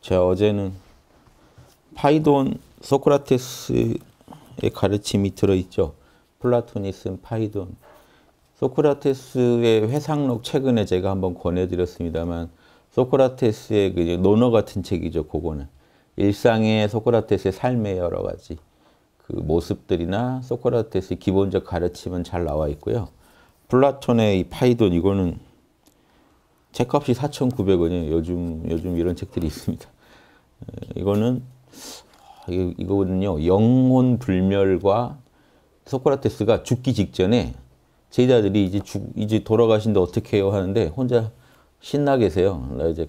제가 어제는 파이돈 소크라테스의 가르침이 들어있죠. 플라톤이쓴 파이돈. 소크라테스의 회상록 최근에 제가 한번 권해드렸습니다만 소크라테스의 그 논어 같은 책이죠. 그거는 일상의 소크라테스의 삶의 여러 가지 그 모습들이나 소크라테스의 기본적 가르침은 잘 나와 있고요. 플라톤의 이 파이돈 이거는 책값이 4,900원이에요. 즘 요즘 이런 책들이 있습니다. 예, 이거는 아, 이거거요 영혼 불멸과 소크라테스가 죽기 직전에 제자들이 이제 죽 이제 돌아가신데 어떻게 해요 하는데 혼자 신나 계세요. 나 이제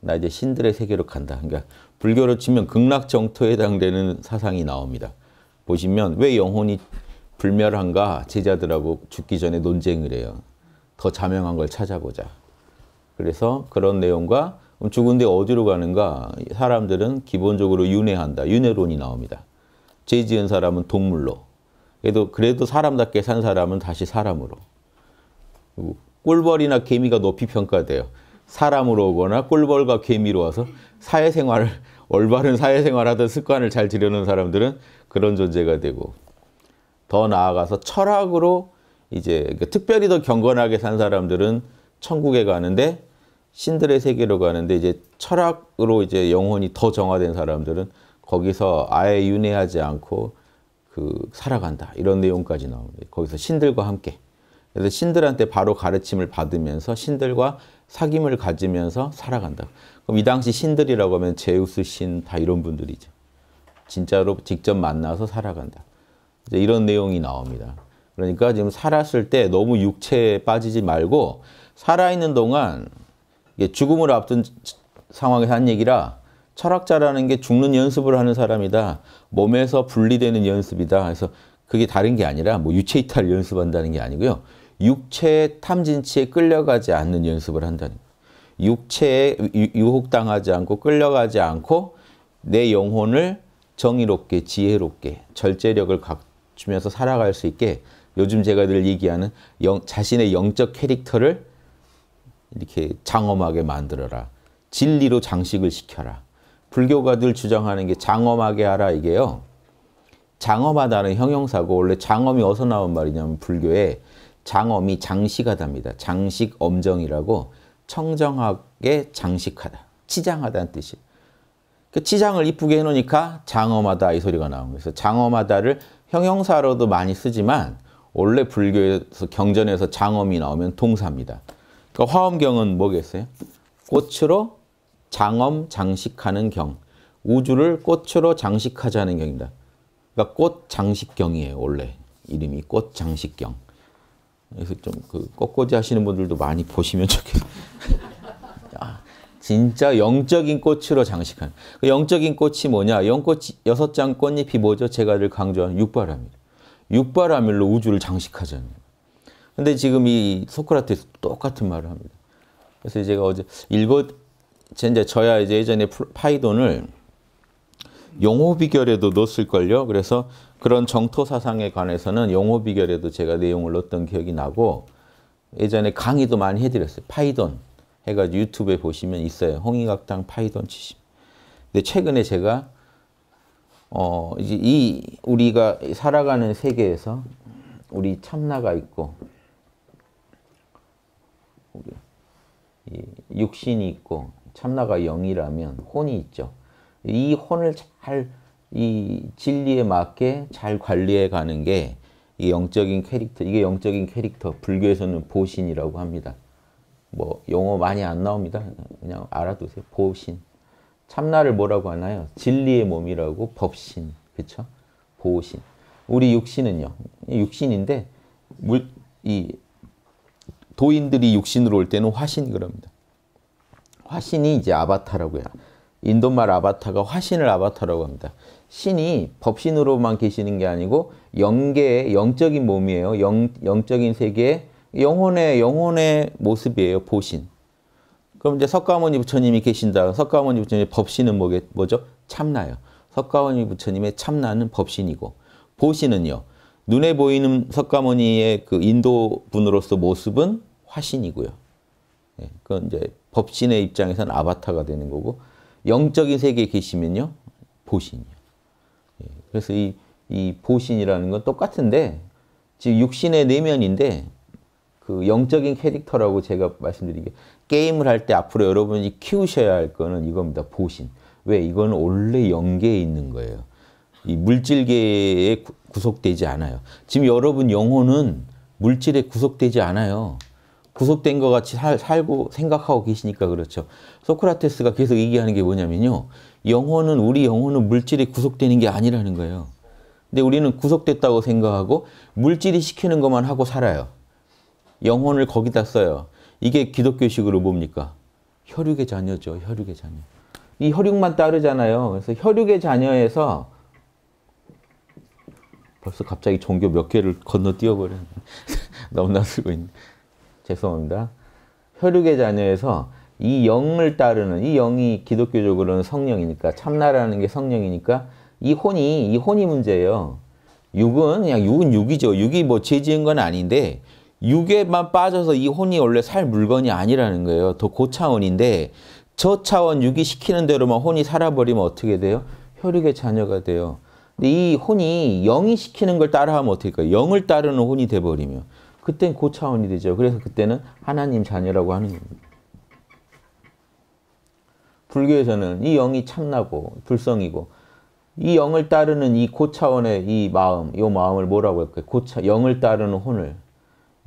나 이제 신들의 세계로 간다. 그러니까 불교로 치면 극락 정토에 해당되는 사상이 나옵니다. 보시면 왜 영혼이 불멸한가 제자들하고 죽기 전에 논쟁을 해요. 더 자명한 걸 찾아보자. 그래서 그런 내용과 죽은데 어디로 가는가? 사람들은 기본적으로 윤회한다. 윤회론이 나옵니다. 죄 지은 사람은 동물로. 그래도, 그래도 사람답게 산 사람은 다시 사람으로. 꿀벌이나 개미가 높이 평가돼요. 사람으로 오거나 꿀벌과 개미로 와서 사회생활을, 올바른 사회생활하던 습관을 잘 지려는 사람들은 그런 존재가 되고, 더 나아가서 철학으로 이제 그 특별히 더 경건하게 산 사람들은 천국에 가는데 신들의 세계로 가는데 이제 철학으로 이제 영혼이 더 정화된 사람들은 거기서 아예 윤회하지 않고 그 살아간다 이런 내용까지 나옵니다. 거기서 신들과 함께 그래서 신들한테 바로 가르침을 받으면서 신들과 사귐을 가지면서 살아간다. 그럼 이 당시 신들이라고 하면 제우스 신 다 이런 분들이죠. 진짜로 직접 만나서 살아간다. 이런 내용이 나옵니다. 그러니까 지금 살았을 때 너무 육체에 빠지지 말고 살아있는 동안 죽음을 앞둔 상황에서 한 얘기라 철학자라는 게 죽는 연습을 하는 사람이다. 몸에서 분리되는 연습이다. 그래서 그게 다른 게 아니라 뭐 유체이탈 연습한다는 게 아니고요. 육체의 탐진치에 끌려가지 않는 연습을 한다는 거예요. 육체에 유혹당하지 않고 끌려가지 않고 내 영혼을 정의롭게 지혜롭게 절제력을 갖추면서 살아갈 수 있게 요즘 제가 늘 얘기하는 영, 자신의 영적 캐릭터를 이렇게 장엄하게 만들어라. 진리로 장식을 시켜라. 불교가들 주장하는 게 장엄하게 하라 이게요. 장엄하다는 형용사고 원래 장엄이 어디서 나온 말이냐면 불교에 장엄이 장식하답니다. 장식 엄정이라고 청정하게 장식하다. 치장하다는 뜻이. 그 치장을 이쁘게 해놓으니까 장엄하다 이 소리가 나온 거예요. 그래서 장엄하다를 형용사로도 많이 쓰지만 원래 불교에서 경전에서 장엄이 나오면 동사입니다. 그러니까 화엄경은 뭐겠어요? 꽃으로 장엄 장식하는 경. 우주를 꽃으로 장식하자는 경입니다. 그러니까 꽃 장식경이에요, 원래. 이름이 꽃 장식경. 그래서 좀그 꽃꽂이 하시는 분들도 많이 보시면 좋겠어요. 진짜 영적인 꽃으로 장식하는. 그 영적인 꽃이 뭐냐? 영꽃 여섯 장 꽃잎이 뭐죠? 제가 늘 강조하는 육바람일. 육바람일로 우주를 장식하잖아요. 근데 지금 이 소크라테스 똑같은 말을 합니다. 그래서 제가 어제 읽어 제 저야 이제 예전에 파이돈을 용호 비결에도 넣었을걸요. 그래서 그런 정토 사상에 관해서는 용호 비결에도 제가 내용을 넣었던 기억이 나고 예전에 강의도 많이 해드렸어요. 파이돈 해가지고 유튜브에 보시면 있어요. 홍익학당 파이돈 치심. 근데 최근에 제가 어 이제 이 우리가 살아가는 세계에서 우리 참나가 있고 우리 육신이 있고 참나가 영이라면 혼이 있죠. 이 혼을 잘 이 진리에 맞게 잘 관리해 가는 게 이 영적인 캐릭터, 이게 영적인 캐릭터, 불교에서는 보신이라고 합니다. 뭐 용어 많이 안 나옵니다. 그냥 알아두세요. 보신. 참나를 뭐라고 하나요? 진리의 몸이라고 법신. 그렇죠? 보신. 우리 육신은요. 육신인데 물, 이 도인들이 육신으로 올 때는 화신 그럽니다. 화신이 이제 아바타라고 해요. 인도말 아바타가 화신을 아바타라고 합니다. 신이 법신으로만 계시는 게 아니고 영계 영적인 몸이에요. 영, 영적인 세계 영혼의 영혼의 모습이에요. 보신. 그럼 이제 석가모니 부처님이 계신다. 석가모니 부처님의 법신은 뭐게, 뭐죠? 참나요. 석가모니 부처님의 참나는 법신이고 보신은요. 눈에 보이는 석가모니의 그 인도 분으로서 모습은 화신이고요. 예, 그건 이제 법신의 입장에서는 아바타가 되는 거고 영적인 세계에 계시면요 보신이요. 예, 그래서 이, 이 보신이라는 건 똑같은데 지금 육신의 내면인데 그 영적인 캐릭터라고 제가 말씀드린 게 게임을 할 때 앞으로 여러분이 키우셔야 할 거는 이겁니다. 보신. 왜? 이건 원래 영계에 있는 거예요. 이 물질계에 구속되지 않아요. 지금 여러분 영혼은 물질에 구속되지 않아요. 구속된 것 같이 살, 살고 생각하고 계시니까 그렇죠. 소크라테스가 계속 얘기하는 게 뭐냐면요. 영혼은 우리 영혼은 물질에 구속되는 게 아니라는 거예요. 근데 우리는 구속됐다고 생각하고 물질이 시키는 것만 하고 살아요. 영혼을 거기다 써요. 이게 기독교식으로 뭡니까? 혈육의 자녀죠. 혈육의 자녀. 이 혈육만 따르잖아요. 그래서 혈육의 자녀에서 벌써 갑자기 종교 몇 개를 건너뛰어 버렸네. 너무 나들고 있네. 죄송합니다. 혈육의 자녀에서 이 영을 따르는 이 영이 기독교적으로는 성령이니까 참나라는 게 성령이니까 이 혼이 이 혼이 문제예요. 육은 그냥 육은 육이죠. 육이 뭐 죄지은 건 아닌데 육에만 빠져서 이 혼이 원래 살 물건이 아니라는 거예요. 더 고차원인데 저차원 육이 시키는 대로만 혼이 살아버리면 어떻게 돼요? 혈육의 자녀가 돼요. 근데 이 혼이 영이 시키는 걸 따라하면 어떨까요? 영을 따르는 혼이 돼버리면 그땐 고차원이 그 되죠. 그래서 그때는 하나님 자녀라고 하는 겁니다. 불교에서는 이 영이 참나고 불성이고 이 영을 따르는 이 고차원의 그 이 마음, 이 마음을 뭐라고 할까요? 고차, 그 영을 따르는 혼을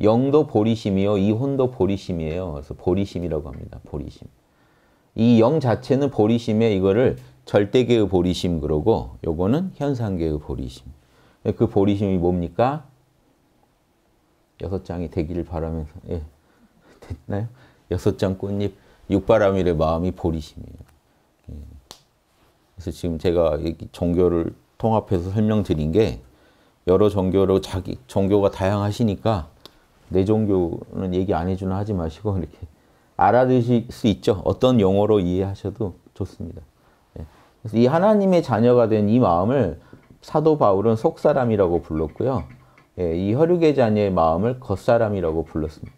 영도 보리심이요, 이 혼도 보리심이에요. 그래서 보리심이라고 합니다. 보리심. 이 영 자체는 보리심에 이거를 절대계의 보리심 그러고 요거는 현상계의 보리심. 그 보리심이 뭡니까? 여섯 장이 되기를 바라면서 예. 됐나요? 여섯 장 꽃잎 육바람일의 마음이 보리심이에요. 예. 그래서 지금 제가 종교를 통합해서 설명드린 게 여러 종교로 자기 종교가 다양하시니까 내 종교는 얘기 안 해주나 하지 마시고 이렇게 알아들으수 있죠. 어떤 용어로 이해하셔도 좋습니다. 그래서 이 하나님의 자녀가 된 이 마음을 사도 바울은 속사람이라고 불렀고요. 예, 이 혈육의 자녀의 마음을 겉사람이라고 불렀습니다.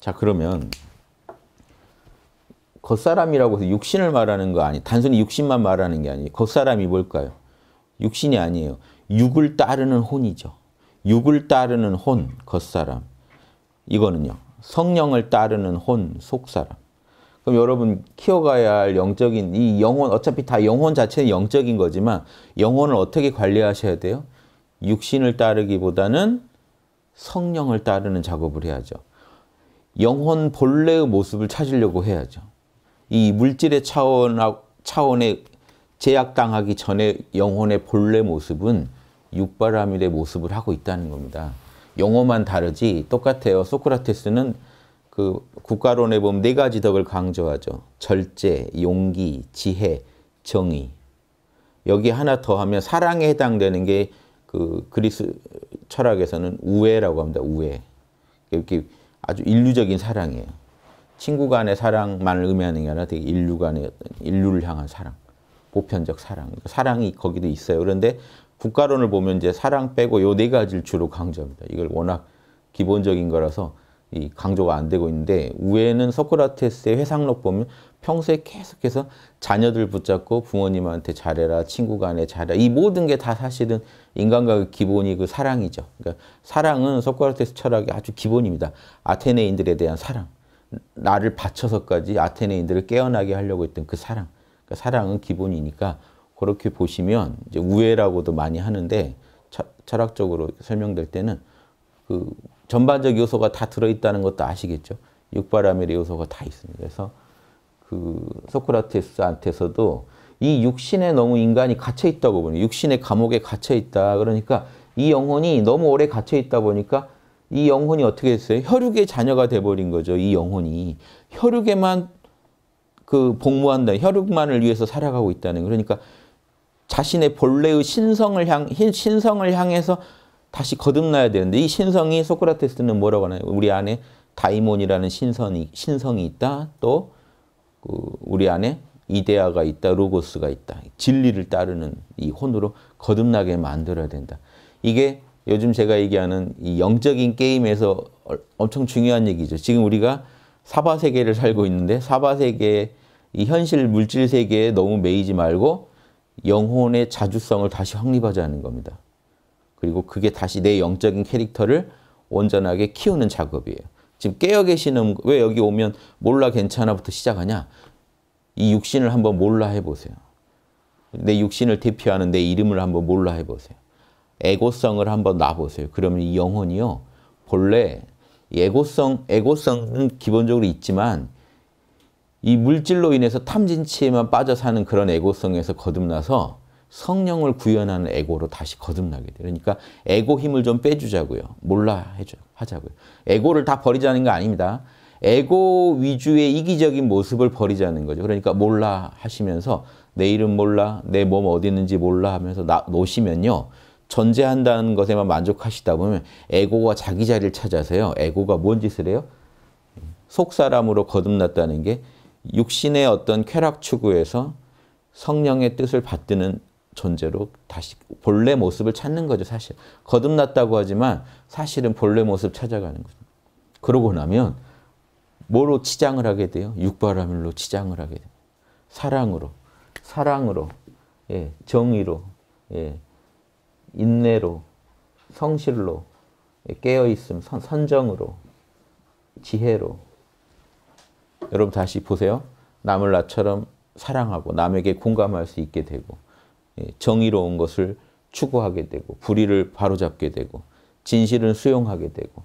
자, 그러면 겉사람이라고 해서 육신을 말하는 거 아니, 단순히 육신만 말하는 게 아니에요. 겉사람이 뭘까요? 육신이 아니에요. 육을 따르는 혼이죠. 육을 따르는 혼, 겉사람. 이거는요. 성령을 따르는 혼, 속사람. 그럼 여러분 키워가야 할 영적인 이 영혼 어차피 다 영혼 자체는 영적인 거지만 영혼을 어떻게 관리하셔야 돼요? 육신을 따르기보다는 성령을 따르는 작업을 해야죠. 영혼 본래의 모습을 찾으려고 해야죠. 이 물질의 차원, 차원에 제약당하기 전에 영혼의 본래 모습은 육바라밀의 모습을 하고 있다는 겁니다. 영어만 다르지 똑같아요. 소크라테스는 그 국가론에 보면 네 가지 덕을 강조하죠. 절제, 용기, 지혜, 정의. 여기 하나 더 하면 사랑에 해당되는 게 그 그리스 철학에서는 우애라고 합니다. 우애. 이렇게 아주 인류적인 사랑이에요. 친구 간의 사랑만을 의미하는 게 아니라 되게 인류 간의 어떤 인류를 향한 사랑, 보편적 사랑. 그러니까 사랑이 거기도 있어요. 그런데 국가론을 보면 이제 사랑 빼고 요 네 가지를 주로 강조합니다. 이걸 워낙 기본적인 거라서 이 강조가 안 되고 있는데 우에는 소크라테스의 회상록 보면 평소에 계속해서 자녀들 붙잡고 부모님한테 잘해라 친구 간에 잘해라 이 모든 게 다 사실은 인간과의 기본이 그 사랑이죠. 그러니까 사랑은 소크라테스 철학의 아주 기본입니다. 아테네인들에 대한 사랑 나를 바쳐서까지 아테네인들을 깨어나게 하려고 했던 그 사랑 그러니까 사랑은 기본이니까 그렇게 보시면 이제 우애라고도 많이 하는데 철학적으로 설명될 때는 그 전반적 요소가 다 들어있다는 것도 아시겠죠. 육바라밀의 요소가 다 있습니다. 그래서 그 소크라테스한테서도 이 육신에 너무 인간이 갇혀 있다고 보니 육신의 감옥에 갇혀 있다. 그러니까 이 영혼이 너무 오래 갇혀 있다 보니까 이 영혼이 어떻게 됐어요? 혈육의 자녀가 돼버린 거죠. 이 영혼이 혈육에만 그 복무한다. 혈육만을 위해서 살아가고 있다는. 그러니까 자신의 본래의 신성을 향 신성을 향해서 다시 거듭나야 되는데 이 신성이 소크라테스는 뭐라고 하나요? 우리 안에 다이몬이라는 신성이, 신성이 있다. 또그 우리 안에 이데아가 있다. 로고스가 있다. 진리를 따르는 이 혼으로 거듭나게 만들어야 된다. 이게 요즘 제가 얘기하는 이 영적인 게임에서 엄청 중요한 얘기죠. 지금 우리가 사바 세계를 살고 있는데 사바 세계이 현실 물질 세계에 너무 매이지 말고 영혼의 자주성을 다시 확립하자는 겁니다. 그리고 그게 다시 내 영적인 캐릭터를 온전하게 키우는 작업이에요. 지금 깨어 계시는 왜 여기 오면 몰라 괜찮아부터 시작하냐? 이 육신을 한번 몰라 해보세요. 내 육신을 대표하는 내 이름을 한번 몰라 해보세요. 에고성을 한번 놔보세요. 그러면 이 영혼이요. 본래 에고성, 에고성은 기본적으로 있지만 이 물질로 인해서 탐진치에만 빠져 사는 그런 에고성에서 거듭나서 성령을 구현하는 에고로 다시 거듭나게 돼요. 그러니까 에고 힘을 좀 빼주자고요. 몰라 하자고요. 에고를 다 버리자는 거 아닙니다. 에고 위주의 이기적인 모습을 버리자는 거죠. 그러니까 몰라 하시면서 내 이름 몰라, 내 몸 어디 있는지 몰라 하면서 나, 놓으시면요. 존재한다는 것에만 만족하시다 보면 에고가 자기 자리를 찾아서요. 에고가 뭔 짓을 해요? 속사람으로 거듭났다는 게 육신의 어떤 쾌락 추구에서 성령의 뜻을 받드는 존재로 다시 본래 모습을 찾는 거죠, 사실. 거듭났다고 하지만 사실은 본래 모습 찾아가는 거죠. 그러고 나면 뭐로 치장을 하게 돼요? 육바라밀로 치장을 하게 돼요. 사랑으로, 사랑으로, 예, 정의로, 예, 인내로, 성실로, 예, 깨어있음, 선, 선정으로, 지혜로. 여러분 다시 보세요. 남을 나처럼 사랑하고 남에게 공감할 수 있게 되고 예, 정의로운 것을 추구하게 되고 불의를 바로잡게 되고 진실은 수용하게 되고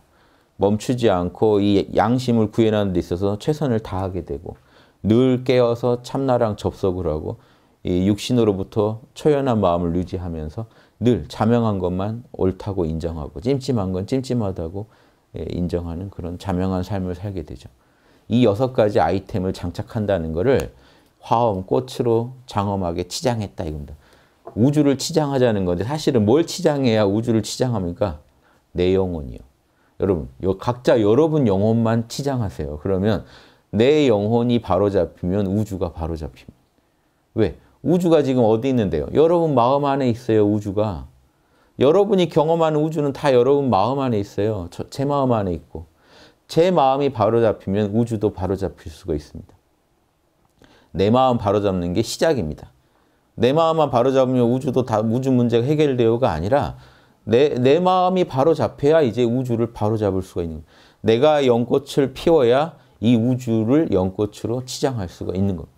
멈추지 않고 이 양심을 구현하는 데 있어서 최선을 다하게 되고 늘 깨어서 참나랑 접속을 하고 이 육신으로부터 초연한 마음을 유지하면서 늘 자명한 것만 옳다고 인정하고 찜찜한 건 찜찜하다고 예, 인정하는 그런 자명한 삶을 살게 되죠. 이 여섯 가지 아이템을 장착한다는 것을 화엄 꽃으로 장엄하게 치장했다 이겁니다. 우주를 치장하자는 건데 사실은 뭘 치장해야 우주를 치장합니까? 내 영혼이요. 여러분, 각자 여러분 영혼만 치장하세요. 그러면 내 영혼이 바로잡히면 우주가 바로잡힙니다. 왜? 우주가 지금 어디 있는데요? 여러분 마음 안에 있어요, 우주가. 여러분이 경험하는 우주는 다 여러분 마음 안에 있어요. 저, 제 마음 안에 있고. 제 마음이 바로잡히면 우주도 바로잡힐 수가 있습니다. 내 마음 바로잡는 게 시작입니다. 내 마음만 바로잡으면 우주도 다 우주 문제가 해결되어가 아니라 내, 내 마음이 바로잡혀야 이제 우주를 바로잡을 수가 있는 내가 연꽃을 피워야 이 우주를 연꽃으로 치장할 수가 있는 겁니다.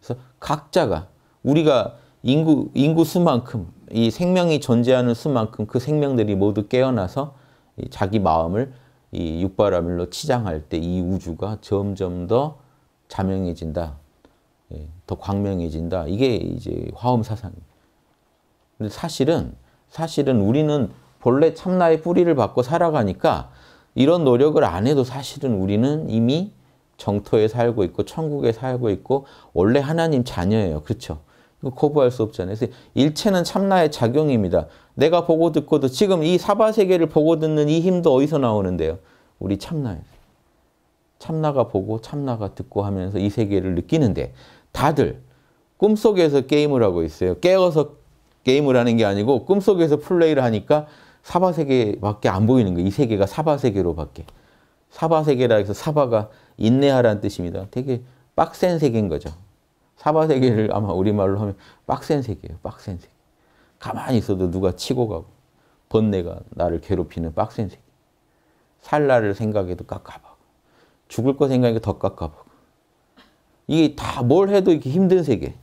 그래서 각자가 우리가 인구, 인구 수만큼 이 생명이 존재하는 수만큼 그 생명들이 모두 깨어나서 자기 마음을 이 육바라밀로 치장할 때 이 우주가 점점 더 자명해진다. 예, 더 광명해진다. 이게 이제 화엄 사상입니다. 근데 사실은 사실은 우리는 본래 참나의 뿌리를 받고 살아가니까 이런 노력을 안 해도 사실은 우리는 이미 정토에 살고 있고 천국에 살고 있고 원래 하나님 자녀예요. 그렇죠? 거부할 수 없잖아요. 그래서 일체는 참나의 작용입니다. 내가 보고 듣고도 지금 이 사바세계를 보고 듣는 이 힘도 어디서 나오는데요? 우리 참나에서. 참나가 보고 참나가 듣고 하면서 이 세계를 느끼는데 다들 꿈속에서 게임을 하고 있어요. 깨어서 게임을 하는 게 아니고 꿈속에서 플레이를 하니까 사바 세계밖에 안 보이는 거예요. 이 세계가 사바 세계로밖에. 사바 세계라 해서 사바가 인내하라는 뜻입니다. 되게 빡센 세계인 거죠. 사바 세계를 아마 우리말로 하면 빡센 세계예요. 빡센 세계. 가만히 있어도 누가 치고 가고 번뇌가 나를 괴롭히는 빡센 세계. 살 날을 생각해도 깝깝하고 죽을 거 생각해도 더 깝깝하고 이게 다 뭘 해도 이렇게 힘든 세계.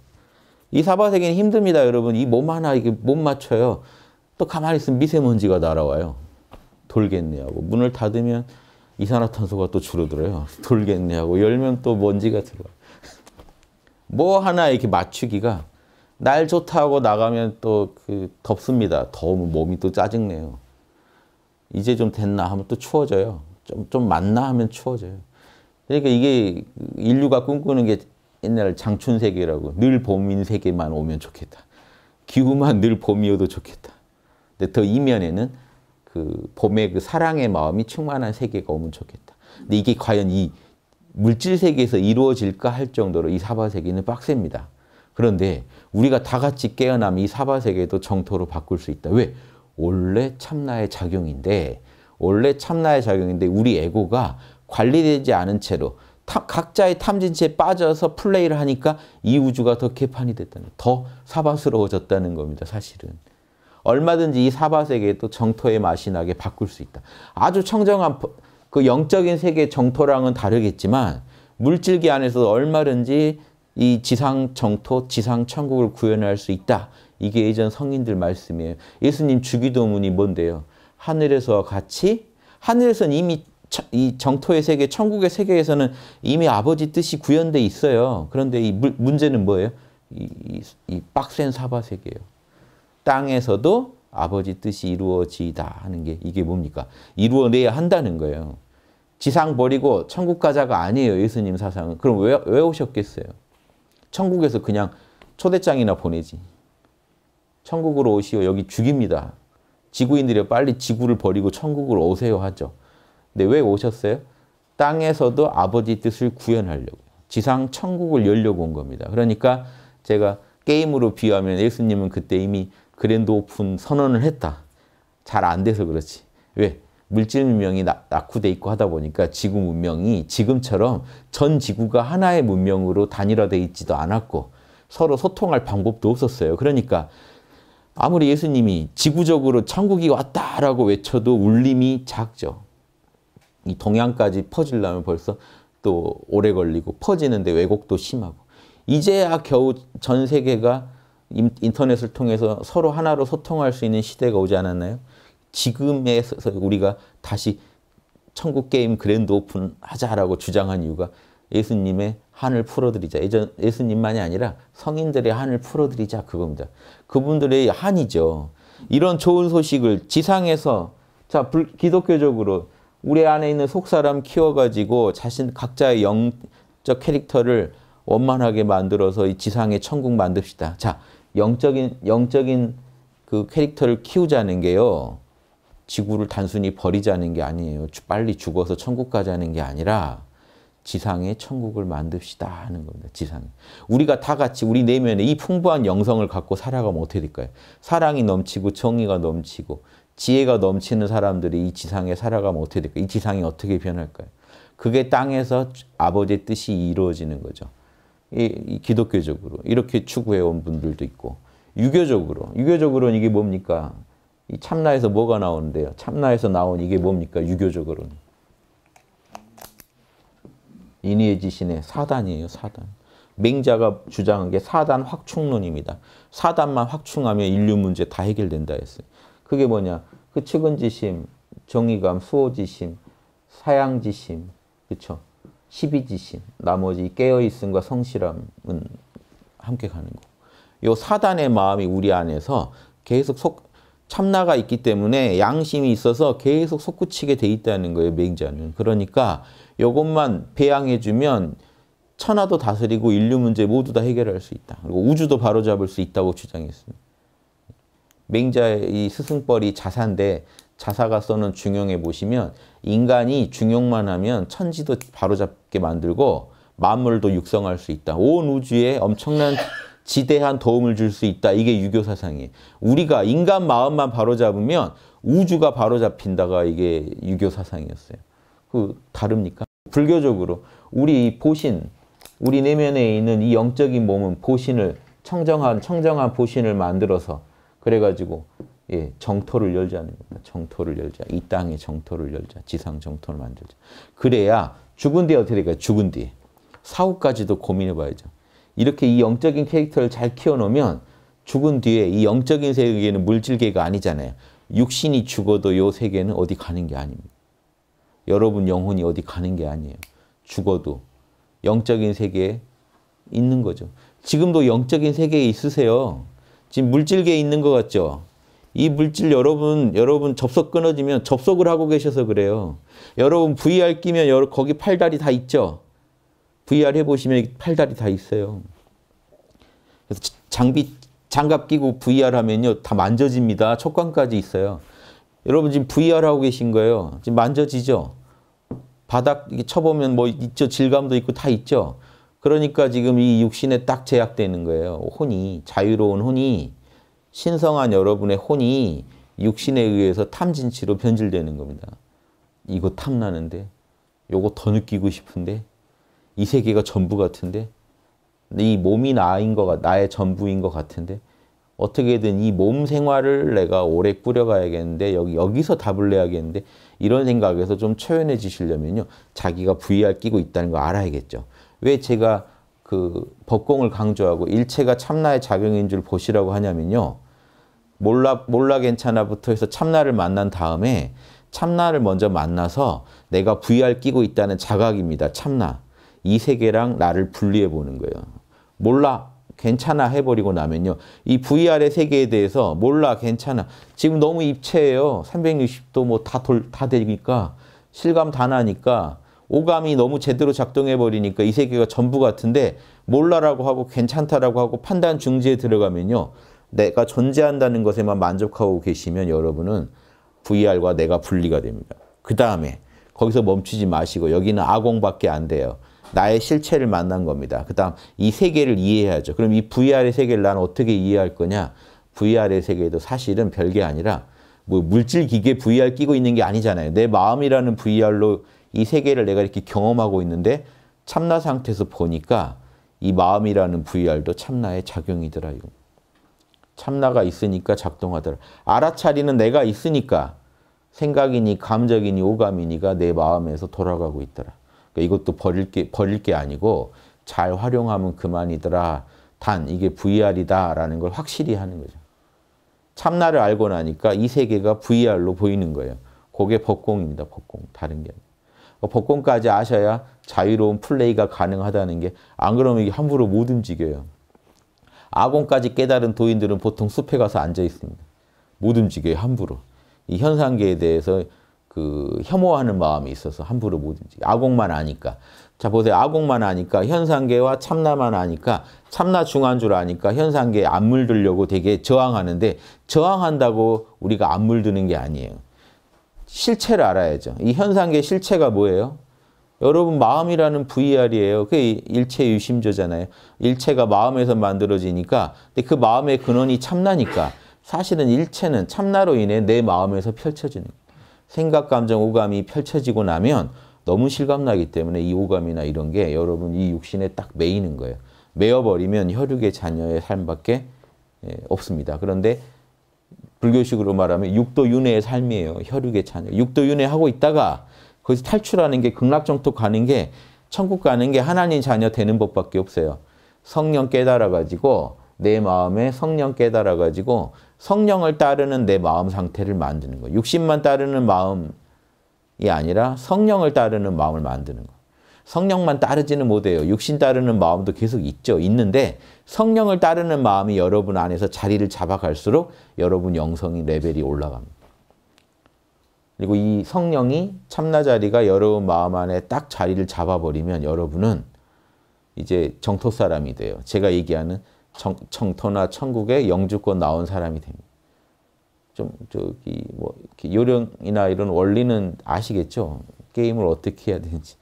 이 사바 세계는 힘듭니다, 여러분. 이 몸 하나 이게 못 맞춰요. 또 가만히 있으면 미세먼지가 날아와요. 돌겠네 하고 문을 닫으면 이산화탄소가 또 줄어들어요. 돌겠네 하고 열면 또 먼지가 들어와. 뭐 하나 이렇게 맞추기가 날 좋다고 나가면 또 그 덥습니다. 더우면 몸이 또 짜증내요. 이제 좀 됐나 하면 또 추워져요. 좀, 좀 맞나 하면 추워져요. 그러니까 이게 인류가 꿈꾸는 게 옛날 장춘 세계라고 늘 봄인 세계만 오면 좋겠다. 기후만 늘 봄이어도 좋겠다. 근데 더 이면에는 그 봄의 그 사랑의 마음이 충만한 세계가 오면 좋겠다. 근데 이게 과연 이 물질 세계에서 이루어질까 할 정도로 이 사바 세계는 빡셉니다. 그런데 우리가 다 같이 깨어나면 이 사바 세계도 정토로 바꿀 수 있다. 왜? 원래 참나의 작용인데 원래 참나의 작용인데 우리 에고가 관리되지 않은 채로 타, 각자의 탐진치에 빠져서 플레이를 하니까 이 우주가 더 개판이 됐다는 더 사바스러워졌다는 겁니다. 사실은. 얼마든지 이 사바세계에 정토의 맛이 나게 바꿀 수 있다. 아주 청정한 그 영적인 세계 정토랑은 다르겠지만 물질계 안에서 얼마든지 이 지상 정토, 지상 천국을 구현할 수 있다. 이게 예전 성인들 말씀이에요. 예수님 주기도문이 뭔데요? 하늘에서 와 같이 하늘에서는 이미 이 정토의 세계, 천국의 세계에서는 이미 아버지 뜻이 구현돼 있어요. 그런데 이 물, 문제는 뭐예요? 이, 이, 이 빡센 사바 세계예요. 땅에서도 아버지 뜻이 이루어지다 하는 게 이게 뭡니까? 이루어내야 한다는 거예요. 지상 버리고 천국 가자가 아니에요. 예수님 사상은. 그럼 왜, 왜 오셨겠어요? 천국에서 그냥 초대장이나 보내지. 천국으로 오시오. 여기 죽입니다. 지구인들이 빨리 지구를 버리고 천국으로 오세요 하죠. 근데 네, 왜 오셨어요? 땅에서도 아버지 뜻을 구현하려고. 지상 천국을 열려고 온 겁니다. 그러니까 제가 게임으로 비유하면 예수님은 그때 이미 그랜드 오픈 선언을 했다. 잘 안 돼서 그렇지. 왜? 물질 문명이 낙후돼 있고 하다 보니까 지구 문명이 지금처럼 전 지구가 하나의 문명으로 단일화돼 있지도 않았고 서로 소통할 방법도 없었어요. 그러니까 아무리 예수님이 지구적으로 천국이 왔다라고 외쳐도 울림이 작죠. 이 동양까지 퍼질라면 벌써 또 오래 걸리고 퍼지는데 왜곡도 심하고 이제야 겨우 전 세계가 인터넷을 통해서 서로 하나로 소통할 수 있는 시대가 오지 않았나요? 지금에서 우리가 다시 천국 게임 그랜드 오픈 하자라고 주장한 이유가 예수님의 한을 풀어드리자. 예전 예수님만이 아니라 성인들의 한을 풀어드리자 그겁니다. 그분들의 한이죠. 이런 좋은 소식을 지상에서 자 불, 기독교적으로 우리 안에 있는 속사람 키워가지고 자신 각자의 영적 캐릭터를 원만하게 만들어서 이 지상의 천국 만듭시다. 자, 영적인 영적인 그 캐릭터를 키우자는 게요. 지구를 단순히 버리자는 게 아니에요. 빨리 죽어서 천국 가자는 게 아니라 지상의 천국을 만듭시다 하는 겁니다. 지상. 우리가 다 같이 우리 내면에 이 풍부한 영성을 갖고 살아가면 어떻게 될까요? 사랑이 넘치고 정의가 넘치고 지혜가 넘치는 사람들이 이 지상에 살아가면 어떻게 될까요? 이 지상이 어떻게 변할까요? 그게 땅에서 아버지의 뜻이 이루어지는 거죠. 이, 이 기독교적으로 이렇게 추구해온 분들도 있고 유교적으로 유교적으로는 이게 뭡니까? 이 참나에서 뭐가 나오는데요? 참나에서 나온 이게 뭡니까? 유교적으로는 인의의 지신의 사단이에요. 사단. 맹자가 주장한 게 사단 확충론입니다. 사단만 확충하면 인류 문제 다 해결된다 했어요. 그게 뭐냐? 그 측은지심, 정의감, 수호지심, 사양지심, 그쵸? 시비지심, 나머지 깨어있음과 성실함은 함께 가는 거. 요 사단의 마음이 우리 안에서 계속 속, 참나가 있기 때문에 양심이 있어서 계속 솟구치게 돼 있다는 거예요, 맹자는. 그러니까 요것만 배양해주면 천하도 다스리고 인류 문제 모두 다 해결할 수 있다. 그리고 우주도 바로잡을 수 있다고 주장했습니다. 맹자의 스승벌이 자사인데 자사가 써는 중용에 보시면 인간이 중용만 하면 천지도 바로잡게 만들고 만물도 육성할 수 있다. 온 우주에 엄청난 지대한 도움을 줄 수 있다. 이게 유교 사상이에요. 우리가 인간 마음만 바로잡으면 우주가 바로잡힌다가 이게 유교 사상이었어요. 그 다릅니까? 불교적으로 우리 보신, 우리 내면에 있는 이 영적인 몸은 보신을 청정한 청정한 보신을 만들어서 그래가지고 예, 정토를 열자는 겁니다. 정토를 열자. 이 땅에 정토를 열자. 지상 정토를 만들자. 그래야 죽은 뒤에 어떻게 될까요? 죽은 뒤에. 사후까지도 고민해봐야죠. 이렇게 이 영적인 캐릭터를 잘 키워놓으면 죽은 뒤에 이 영적인 세계는 물질계가 아니잖아요. 육신이 죽어도 이 세계는 어디 가는 게 아닙니다. 여러분 영혼이 어디 가는 게 아니에요. 죽어도 영적인 세계에 있는 거죠. 지금도 영적인 세계에 있으세요. 지금 물질계에 있는 것 같죠? 이 물질 여러분 여러분 접속 끊어지면 접속을 하고 계셔서 그래요. 여러분 VR 끼면 거기 팔다리 다 있죠? VR 해보시면 팔다리 다 있어요. 그래서 장비 장갑 끼고 VR 하면요 다 만져집니다. 촉감까지 있어요. 여러분 지금 VR 하고 계신 거예요. 지금 만져지죠? 바닥 이렇게 쳐보면 뭐 있죠? 질감도 있고 다 있죠? 그러니까 지금 이 육신에 딱 제약돼 있는 거예요. 혼이, 자유로운 혼이, 신성한 여러분의 혼이 육신에 의해서 탐진치로 변질되는 겁니다. 이거 탐나는데, 요거 더 느끼고 싶은데, 이 세계가 전부 같은데, 이 몸이 나인 거가 나의 전부인 것 같은데, 어떻게든 이 몸 생활을 내가 오래 꾸려가야겠는데, 여기, 여기서 답을 내야겠는데, 이런 생각에서 좀 초연해지시려면요, 자기가 VR 끼고 있다는 걸 알아야겠죠. 왜 제가 그 법공을 강조하고 일체가 참나의 작용인 줄 보시라고 하냐면요. 몰라 몰라 괜찮아부터 해서 참나를 만난 다음에 참나를 먼저 만나서 내가 VR 끼고 있다는 자각입니다. 참나. 이 세계랑 나를 분리해 보는 거예요. 몰라 괜찮아 해버리고 나면요. 이 VR의 세계에 대해서 몰라 괜찮아. 지금 너무 입체예요. 360도 뭐 다 돌 다 되니까 실감 다 나니까 오감이 너무 제대로 작동해버리니까 이 세계가 전부 같은데 몰라라고 하고 괜찮다라고 하고 판단 중지에 들어가면요. 내가 존재한다는 것에만 만족하고 계시면 여러분은 VR과 내가 분리가 됩니다. 그 다음에 거기서 멈추지 마시고 여기는 아공밖에 안 돼요. 나의 실체를 만난 겁니다. 그 다음 이 세계를 이해해야죠. 그럼 이 VR의 세계를 난 어떻게 이해할 거냐? VR의 세계도 사실은 별게 아니라 뭐 물질 기계 VR 끼고 있는 게 아니잖아요. 내 마음이라는 VR로 이 세계를 내가 이렇게 경험하고 있는데 참나 상태에서 보니까 이 마음이라는 VR도 참나의 작용이더라. 이거. 참나가 있으니까 작동하더라. 알아차리는 내가 있으니까 생각이니 감정이니 오감이니가 내 마음에서 돌아가고 있더라. 그러니까 이것도 버릴 게, 버릴 게 아니고 잘 활용하면 그만이더라. 단 이게 VR이다라는 걸 확실히 하는 거죠. 참나를 알고 나니까 이 세계가 VR로 보이는 거예요. 그게 법공입니다. 법공. 다른 게 아니라. 그 복권까지 아셔야 자유로운 플레이가 가능하다는 게 안 그러면 이게 함부로 못 움직여요. 아공까지 깨달은 도인들은 보통 숲에 가서 앉아 있습니다. 못 움직여요, 함부로. 이 현상계에 대해서 그 혐오하는 마음이 있어서 함부로 못 움직여요. 아공만 아니까. 자, 보세요. 아공만 아니까 현상계와 참나만 아니까 참나 중한 줄 아니까 현상계에 안 물들려고 되게 저항하는데 저항한다고 우리가 안 물드는 게 아니에요. 실체를 알아야죠. 이 현상계 실체가 뭐예요? 여러분 마음이라는 VR이에요. 그게 일체 유심조잖아요. 일체가 마음에서 만들어지니까 근데 그 마음의 근원이 참나니까 사실은 일체는 참나로 인해 내 마음에서 펼쳐지는 생각, 감정, 오감이 펼쳐지고 나면 너무 실감나기 때문에 이 오감이나 이런 게 여러분 이 육신에 딱 매이는 거예요. 매어버리면 혈육의 자녀의 삶밖에 예, 없습니다. 그런데 불교식으로 말하면 육도윤회의 삶이에요. 혈육의 찬여. 육도윤회 하고 있다가 거기서 탈출하는 게 극락정토 가는 게 천국 가는 게 하나님 자녀 되는 법밖에 없어요. 성령 깨달아가지고 내 마음에 성령 깨달아가지고 성령을 따르는 내 마음 상태를 만드는 거. 육신만 따르는 마음이 아니라 성령을 따르는 마음을 만드는 거. 성령만 따르지는 못해요. 육신 따르는 마음도 계속 있죠. 있는데 성령을 따르는 마음이 여러분 안에서 자리를 잡아갈수록 여러분 영성이 레벨이 올라갑니다. 그리고 이 성령이 참나자리가 여러분 마음 안에 딱 자리를 잡아버리면 여러분은 이제 정토 사람이 돼요. 제가 얘기하는 정, 토나 천국에 영주권 나온 사람이 됩니다. 좀 저기 뭐 요령이나 이런 원리는 아시겠죠? 게임을 어떻게 해야 되는지.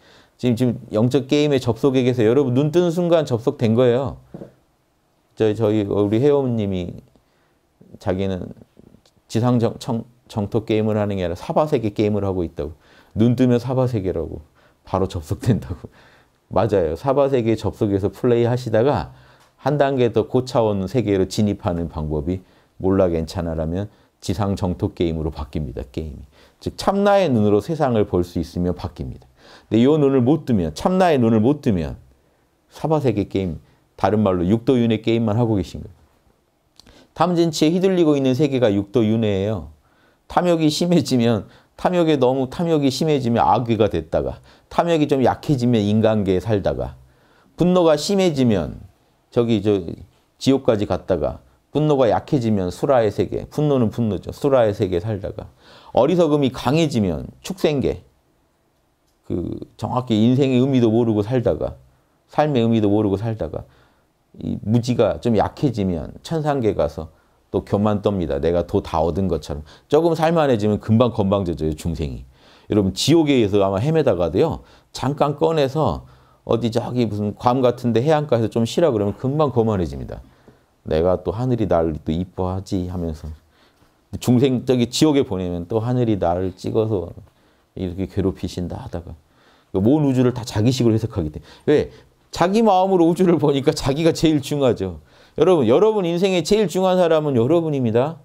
지금 지금 영적 게임에 접속액에서 여러분 눈 뜨는 순간 접속된 거예요. 저희 저희 우리 회원님이 자기는 지상 정, 토 게임을 하는 게 아니라 사바세계 게임을 하고 있다고. 눈 뜨면 사바세계라고. 바로 접속된다고. 맞아요. 사바세계 접속해서 플레이 하시다가 한 단계 더 고차원 세계로 진입하는 방법이 몰라 괜찮아라면 지상 정토 게임으로 바뀝니다. 게임이. 즉 참나의 눈으로 세상을 볼 수 있으며 바뀝니다. 근데 이 눈을 못 뜨면, 참나의 눈을 못 뜨면 사바세계 게임, 다른 말로 육도윤회 게임만 하고 계신 거예요. 탐진치에 휘둘리고 있는 세계가 육도윤회예요. 탐욕이 심해지면 탐욕에 너무 탐욕이 심해지면 악귀가 됐다가 탐욕이 좀 약해지면 인간계에 살다가 분노가 심해지면 저기 저 지옥까지 갔다가 분노가 약해지면 수라의 세계, 분노는 분노죠. 수라의 세계에 살다가 어리석음이 강해지면 축생계, 그 정확히 인생의 의미도 모르고 살다가 삶의 의미도 모르고 살다가 이 무지가 좀 약해지면 천상계 가서 또 교만 떱니다. 내가 더다 얻은 것처럼. 조금 살만해지면 금방 건방져져요, 중생이. 여러분 지옥에 의해서 아마 헤매다가도요. 잠깐 꺼내서 어디 저기 무슨 괌 같은데 해안가에서 좀 쉬라 그러면 금방 거만해집니다. 내가 또 하늘이 날 또 이뻐하지 하면서 중생 저기 지옥에 보내면 또 하늘이 날 찍어서 이렇게 괴롭히신다 하다가 모 그러니까 우주를 다 자기식으로 해석하기 때문에 왜? 자기 마음으로 우주를 보니까 자기가 제일 중하죠. 여러분, 여러분 인생에 제일 중한 사람은 여러분입니다.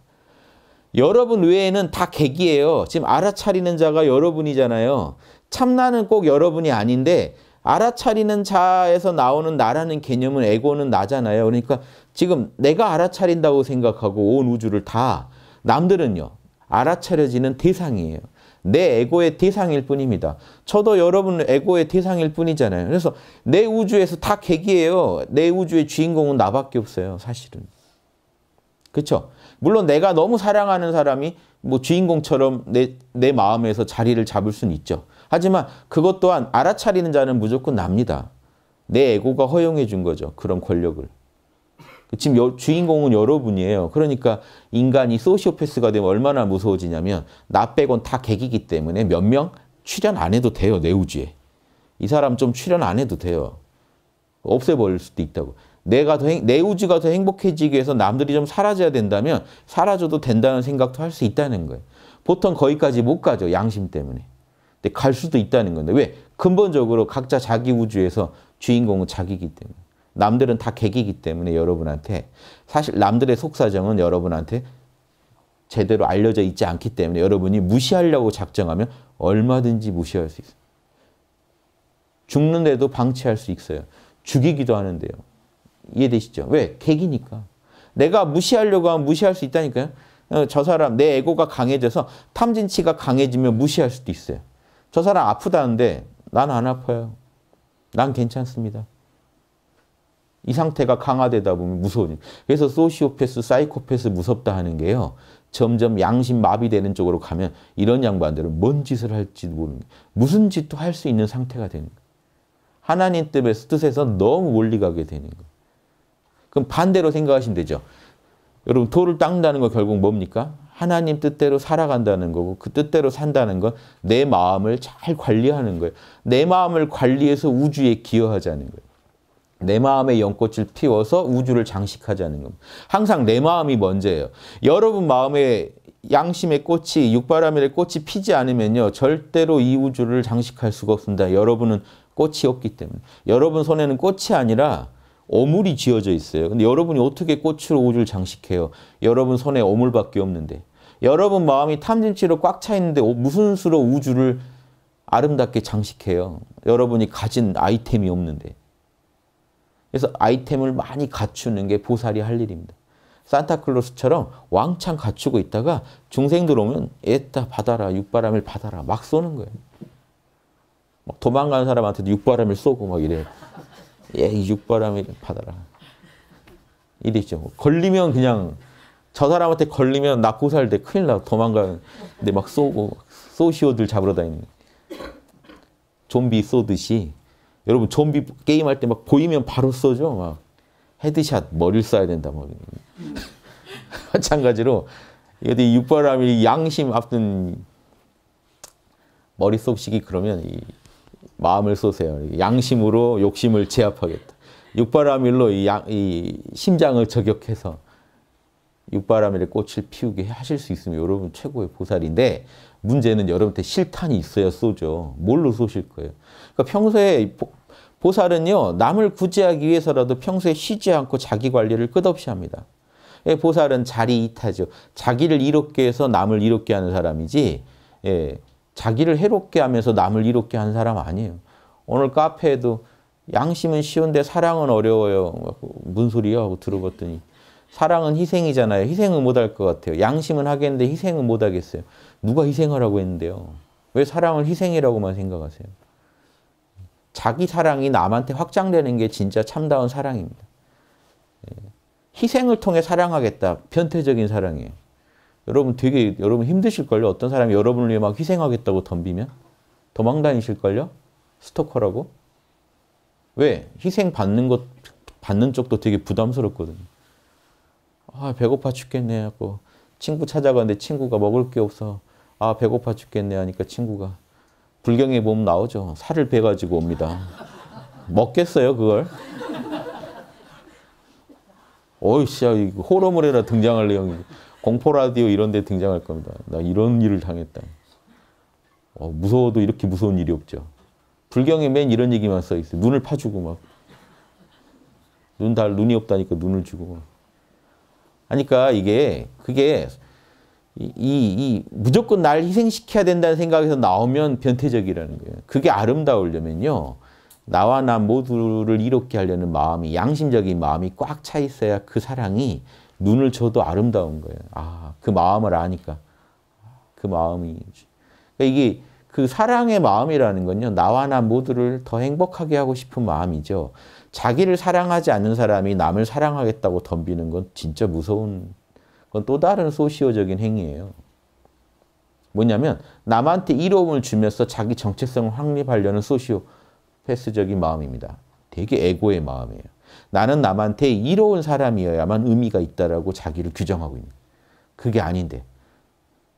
여러분 외에는 다 객이에요. 지금 알아차리는 자가 여러분이잖아요. 참나는 꼭 여러분이 아닌데 알아차리는 자에서 나오는 나라는 개념은 에고는 나잖아요. 그러니까 지금 내가 알아차린다고 생각하고 온 우주를 다 남들은요. 알아차려지는 대상이에요. 내 에고의 대상일 뿐입니다. 저도 여러분 에고의 대상일 뿐이잖아요. 그래서 내 우주에서 다 계기예요. 내 우주의 주인공은 나밖에 없어요. 사실은. 그렇죠? 물론 내가 너무 사랑하는 사람이 뭐 주인공처럼 내, 내 마음에서 자리를 잡을 수는 있죠. 하지만 그것 또한 알아차리는 자는 무조건 납니다. 내 에고가 허용해 준 거죠. 그런 권력을. 지금 여, 주인공은 여러분이에요. 그러니까 인간이 소시오패스가 되면 얼마나 무서워지냐면 나 빼곤 다 객이기 때문에 몇 명 출연 안 해도 돼요. 내 우주에. 이 사람 좀 출연 안 해도 돼요. 없애버릴 수도 있다고. 내가 더, 행, 내 우주가 더 행복해지기 위해서 남들이 좀 사라져야 된다면 사라져도 된다는 생각도 할 수 있다는 거예요. 보통 거기까지 못 가죠. 양심 때문에. 근데 갈 수도 있다는 건데. 왜? 근본적으로 각자 자기 우주에서 주인공은 자기기 이 때문에. 남들은 다 객이기 때문에 여러분한테 사실 남들의 속사정은 여러분한테 제대로 알려져 있지 않기 때문에 여러분이 무시하려고 작정하면 얼마든지 무시할 수 있어요. 죽는데도 방치할 수 있어요. 죽이기도 하는데요. 이해되시죠? 왜? 객이니까. 내가 무시하려고 하면 무시할 수 있다니까요. 어, 저 사람 내 에고가 강해져서 탐진치가 강해지면 무시할 수도 있어요. 저 사람 아프다는데 난 안 아파요. 난 괜찮습니다. 이 상태가 강화되다 보면 무서운. 그래서 소시오패스, 사이코패스 무섭다 하는 게요. 점점 양심 마비되는 쪽으로 가면 이런 양반들은 뭔 짓을 할지도 모르는 무슨 짓도 할 수 있는 상태가 되는 거예요. 하나님 뜻에서, 뜻에서 너무 멀리 가게 되는 거예요. 그럼 반대로 생각하시면 되죠. 여러분 돌을 닦는다는 거 결국 뭡니까? 하나님 뜻대로 살아간다는 거고 그 뜻대로 산다는 건 내 마음을 잘 관리하는 거예요. 내 마음을 관리해서 우주에 기여하자는 거예요. 내 마음의 연꽃을 피워서 우주를 장식하자는 겁니다. 항상 내 마음이 먼저예요. 여러분 마음에 양심의 꽃이 육바람의 꽃이 피지 않으면요. 절대로 이 우주를 장식할 수가 없습니다. 여러분은 꽃이 없기 때문에. 여러분 손에는 꽃이 아니라 오물이 쥐어져 있어요. 근데 여러분이 어떻게 꽃으로 우주를 장식해요? 여러분 손에 오물밖에 없는데. 여러분 마음이 탐진치로 꽉 차 있는데 어, 무슨 수로 우주를 아름답게 장식해요? 여러분이 가진 아이템이 없는데. 그래서 아이템을 많이 갖추는 게 보살이 할 일입니다. 산타클로스처럼 왕창 갖추고 있다가 중생들 오면 에따 받아라 육바람을 받아라 막 쏘는 거예요. 막 도망가는 사람한테도 육바람을 쏘고 막 이래. 예, 육바람을 받아라. 이랬죠. 걸리면 그냥 저 사람한테 걸리면 나 보살 돼 큰일 나 도망가는데 막 쏘고 쏘시오들 잡으러 다니는 좀비 쏘듯이 여러분 좀비 게임 할 때 막 보이면 바로 쏘죠. 막 헤드샷 머리를 쏴야 된다. 뭐. 마찬가지로 이게 육바람이 양심 앞둔 머릿속식이 그러면 이 마음을 쏘세요. 양심으로 욕심을 제압하겠다. 육바람일로 이, 양, 이 심장을 저격해서 육바람에 꽃을 피우게 하실 수 있으면 여러분 최고의 보살인데 문제는 여러분한테 실탄이 있어야 쏘죠. 뭘로 쏘실 거예요? 그러니까 평소에 보살은요. 남을 구제하기 위해서라도 평소에 쉬지 않고 자기 관리를 끝없이 합니다. 예, 보살은 자리 이타죠. 자기를 이롭게 해서 남을 이롭게 하는 사람이지 예, 자기를 해롭게 하면서 남을 이롭게 하는 사람 아니에요. 오늘 카페에도 양심은 쉬운데 사랑은 어려워요. 뭐, 뭐, 뭔소리 하고 들어봤더니 사랑은 희생이잖아요. 희생은 못 할 것 같아요. 양심은 하겠는데 희생은 못 하겠어요. 누가 희생하라고 했는데요. 왜 사랑을 희생이라고만 생각하세요? 자기 사랑이 남한테 확장되는 게 진짜 참다운 사랑입니다. 예. 희생을 통해 사랑하겠다. 변태적인 사랑이에요. 여러분 되게 여러분 힘드실걸요? 어떤 사람이 여러분을 위해 막 희생하겠다고 덤비면? 도망다니실걸요? 스토커라고? 왜? 희생 받는 것, 받는 쪽도 되게 부담스럽거든요. 아, 배고파 죽겠네 하고 친구 찾아가는데 친구가 먹을 게 없어. 아, 배고파 죽겠네 하니까 친구가 불경에 보 나오죠. 살을 베가지고 옵니다. 먹겠어요, 그걸? 어이씨야, 호러물에라 등장할 내용이 공포라디오 이런 데 등장할 겁니다. 나 이런 일을 당했다. 어, 무서워도 이렇게 무서운 일이 없죠. 불경에 맨 이런 얘기만 써있어요. 눈을 파주고 막. 눈 달, 눈이 없다니까 눈을 주고 막. 그러니까 이게 그게 이, 이, 이, 무조건 날 희생시켜야 된다는 생각에서 나오면 변태적이라는 거예요. 그게 아름다우려면요. 나와 나 모두를 이롭게 하려는 마음이 양심적인 마음이 꽉 차 있어야 그 사랑이 눈을 줘도 아름다운 거예요. 아, 그 마음을 아니까. 그 마음이. 그러니까 이게 그 사랑의 마음이라는 건요. 나와 나 모두를 더 행복하게 하고 싶은 마음이죠. 자기를 사랑하지 않는 사람이 남을 사랑하겠다고 덤비는 건 진짜 무서운 건 또 다른 소시오적인 행위예요. 뭐냐면 남한테 이로움을 주면서 자기 정체성을 확립하려는 소시오패스적인 마음입니다. 되게 에고의 마음이에요. 나는 남한테 이로운 사람이어야만 의미가 있다라고 자기를 규정하고 있는 그게 아닌데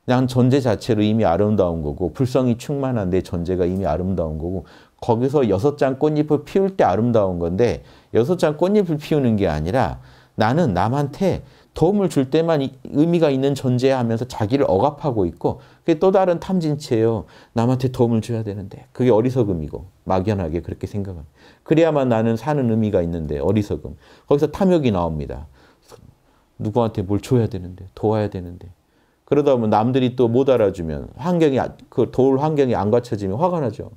난 존재 자체로 이미 아름다운 거고 불성이 충만한 내 존재가 이미 아름다운 거고 거기서 여섯 장 꽃잎을 피울 때 아름다운 건데 여섯 장 꽃잎을 피우는 게 아니라 나는 남한테 도움을 줄 때만 의미가 있는 존재하면서 자기를 억압하고 있고 그게 또 다른 탐진체예요 남한테 도움을 줘야 되는데 그게 어리석음이고 막연하게 그렇게 생각합 그래야만 나는 사는 의미가 있는데 어리석음. 거기서 탐욕이 나옵니다. 누구한테 뭘 줘야 되는데 도와야 되는데 그러다 보면 남들이 또 못 알아주면 환경이 그 도울 환경이 안 갖춰지면 화가 나죠.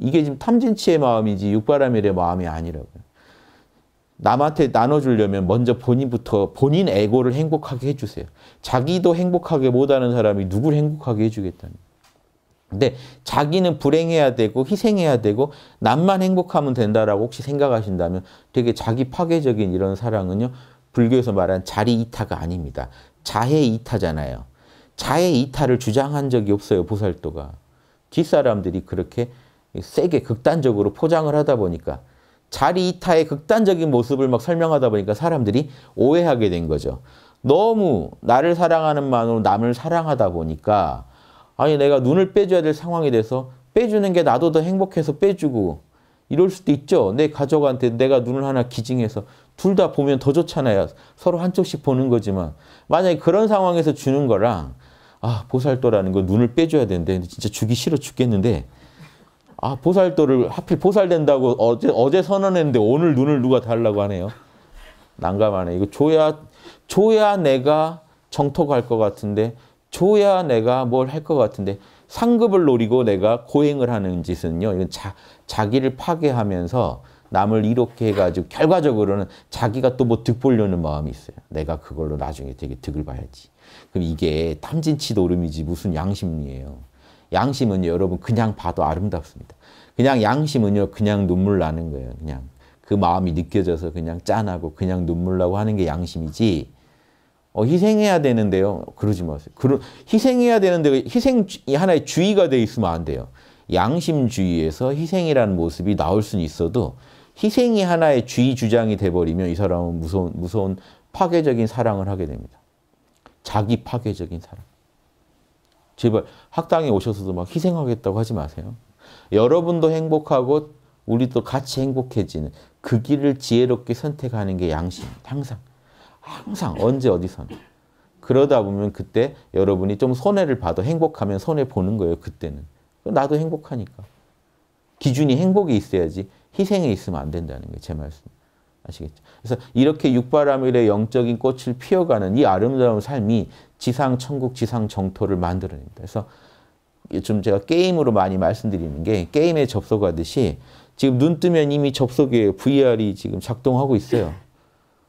이게 지금 탐진치의 마음이지 육바라밀의 마음이 아니라고요. 남한테 나눠주려면 먼저 본인부터 본인 에고를 행복하게 해주세요. 자기도 행복하게 못하는 사람이 누굴 행복하게 해주겠다는 근데 자기는 불행해야 되고 희생해야 되고 남만 행복하면 된다라고 혹시 생각하신다면 되게 자기 파괴적인 이런 사랑은요. 불교에서 말한 자리 이타가 아닙니다. 자해 이타잖아요. 자해 이타를 주장한 적이 없어요. 보살도가. 뒷사람들이 그렇게 세게 극단적으로 포장을 하다 보니까 자리 이타의 극단적인 모습을 막 설명하다 보니까 사람들이 오해하게 된 거죠. 너무 나를 사랑하는 만으로 남을 사랑하다 보니까 아니 내가 눈을 빼줘야 될 상황이 돼서 빼주는 게 나도 더 행복해서 빼주고 이럴 수도 있죠. 내 가족한테 내가 눈을 하나 기증해서 둘 다 보면 더 좋잖아요. 서로 한쪽씩 보는 거지만 만약에 그런 상황에서 주는 거랑 아 보살도라는 거 눈을 빼줘야 되는데 진짜 주기 싫어 죽겠는데 아 보살도를 하필 보살된다고 어제 어제 선언했는데 오늘 눈을 누가 달라고 하네요. 난감하네. 이거 줘야 줘야 내가 정토 갈 것 같은데 줘야 내가 뭘 할 것 같은데 상급을 노리고 내가 고행을 하는 짓은요. 이건 자, 자기를 파괴하면서 남을 이렇게 해가지고 결과적으로는 자기가 또 뭐득 보려는 마음이 있어요. 내가 그걸로 나중에 되게 득을 봐야지. 그럼 이게 탐진치 노름이지 무슨 양심이에요. 양심은요, 여러분 그냥 봐도 아름답습니다. 그냥 양심은요, 그냥 눈물 나는 거예요. 그냥 그 마음이 느껴져서 그냥 짠하고 그냥 눈물 나고 하는 게 양심이지. 어, 희생해야 되는데요. 그러지 마세요. 그러, 희생해야 되는데 희생이 하나의 주의가 돼 있으면 안 돼요. 양심주의에서 희생이라는 모습이 나올 수는 있어도 희생이 하나의 주의 주장이 돼버리면 이 사람은 무서운, 무서운 파괴적인 사랑을 하게 됩니다. 자기 파괴적인 사랑. 제발 학당에 오셔서도 막 희생하겠다고 하지 마세요. 여러분도 행복하고 우리도 같이 행복해지는 그 길을 지혜롭게 선택하는 게양심 항상. 항상 언제 어디서 그러다 보면 그때 여러분이 좀 손해를 봐도 행복하면 손해보는 거예요. 그때는. 나도 행복하니까. 기준이 행복이 있어야지 희생이 있으면 안 된다는 게 제 말씀. 아시겠죠? 그래서 이렇게 육바라밀의 영적인 꽃을 피어가는 이 아름다운 삶이 지상 천국, 지상 정토를 만들어냅니다. 그래서 좀 제가 게임으로 많이 말씀드리는 게 게임에 접속하듯이 지금 눈 뜨면 이미 접속에 VR이 지금 작동하고 있어요.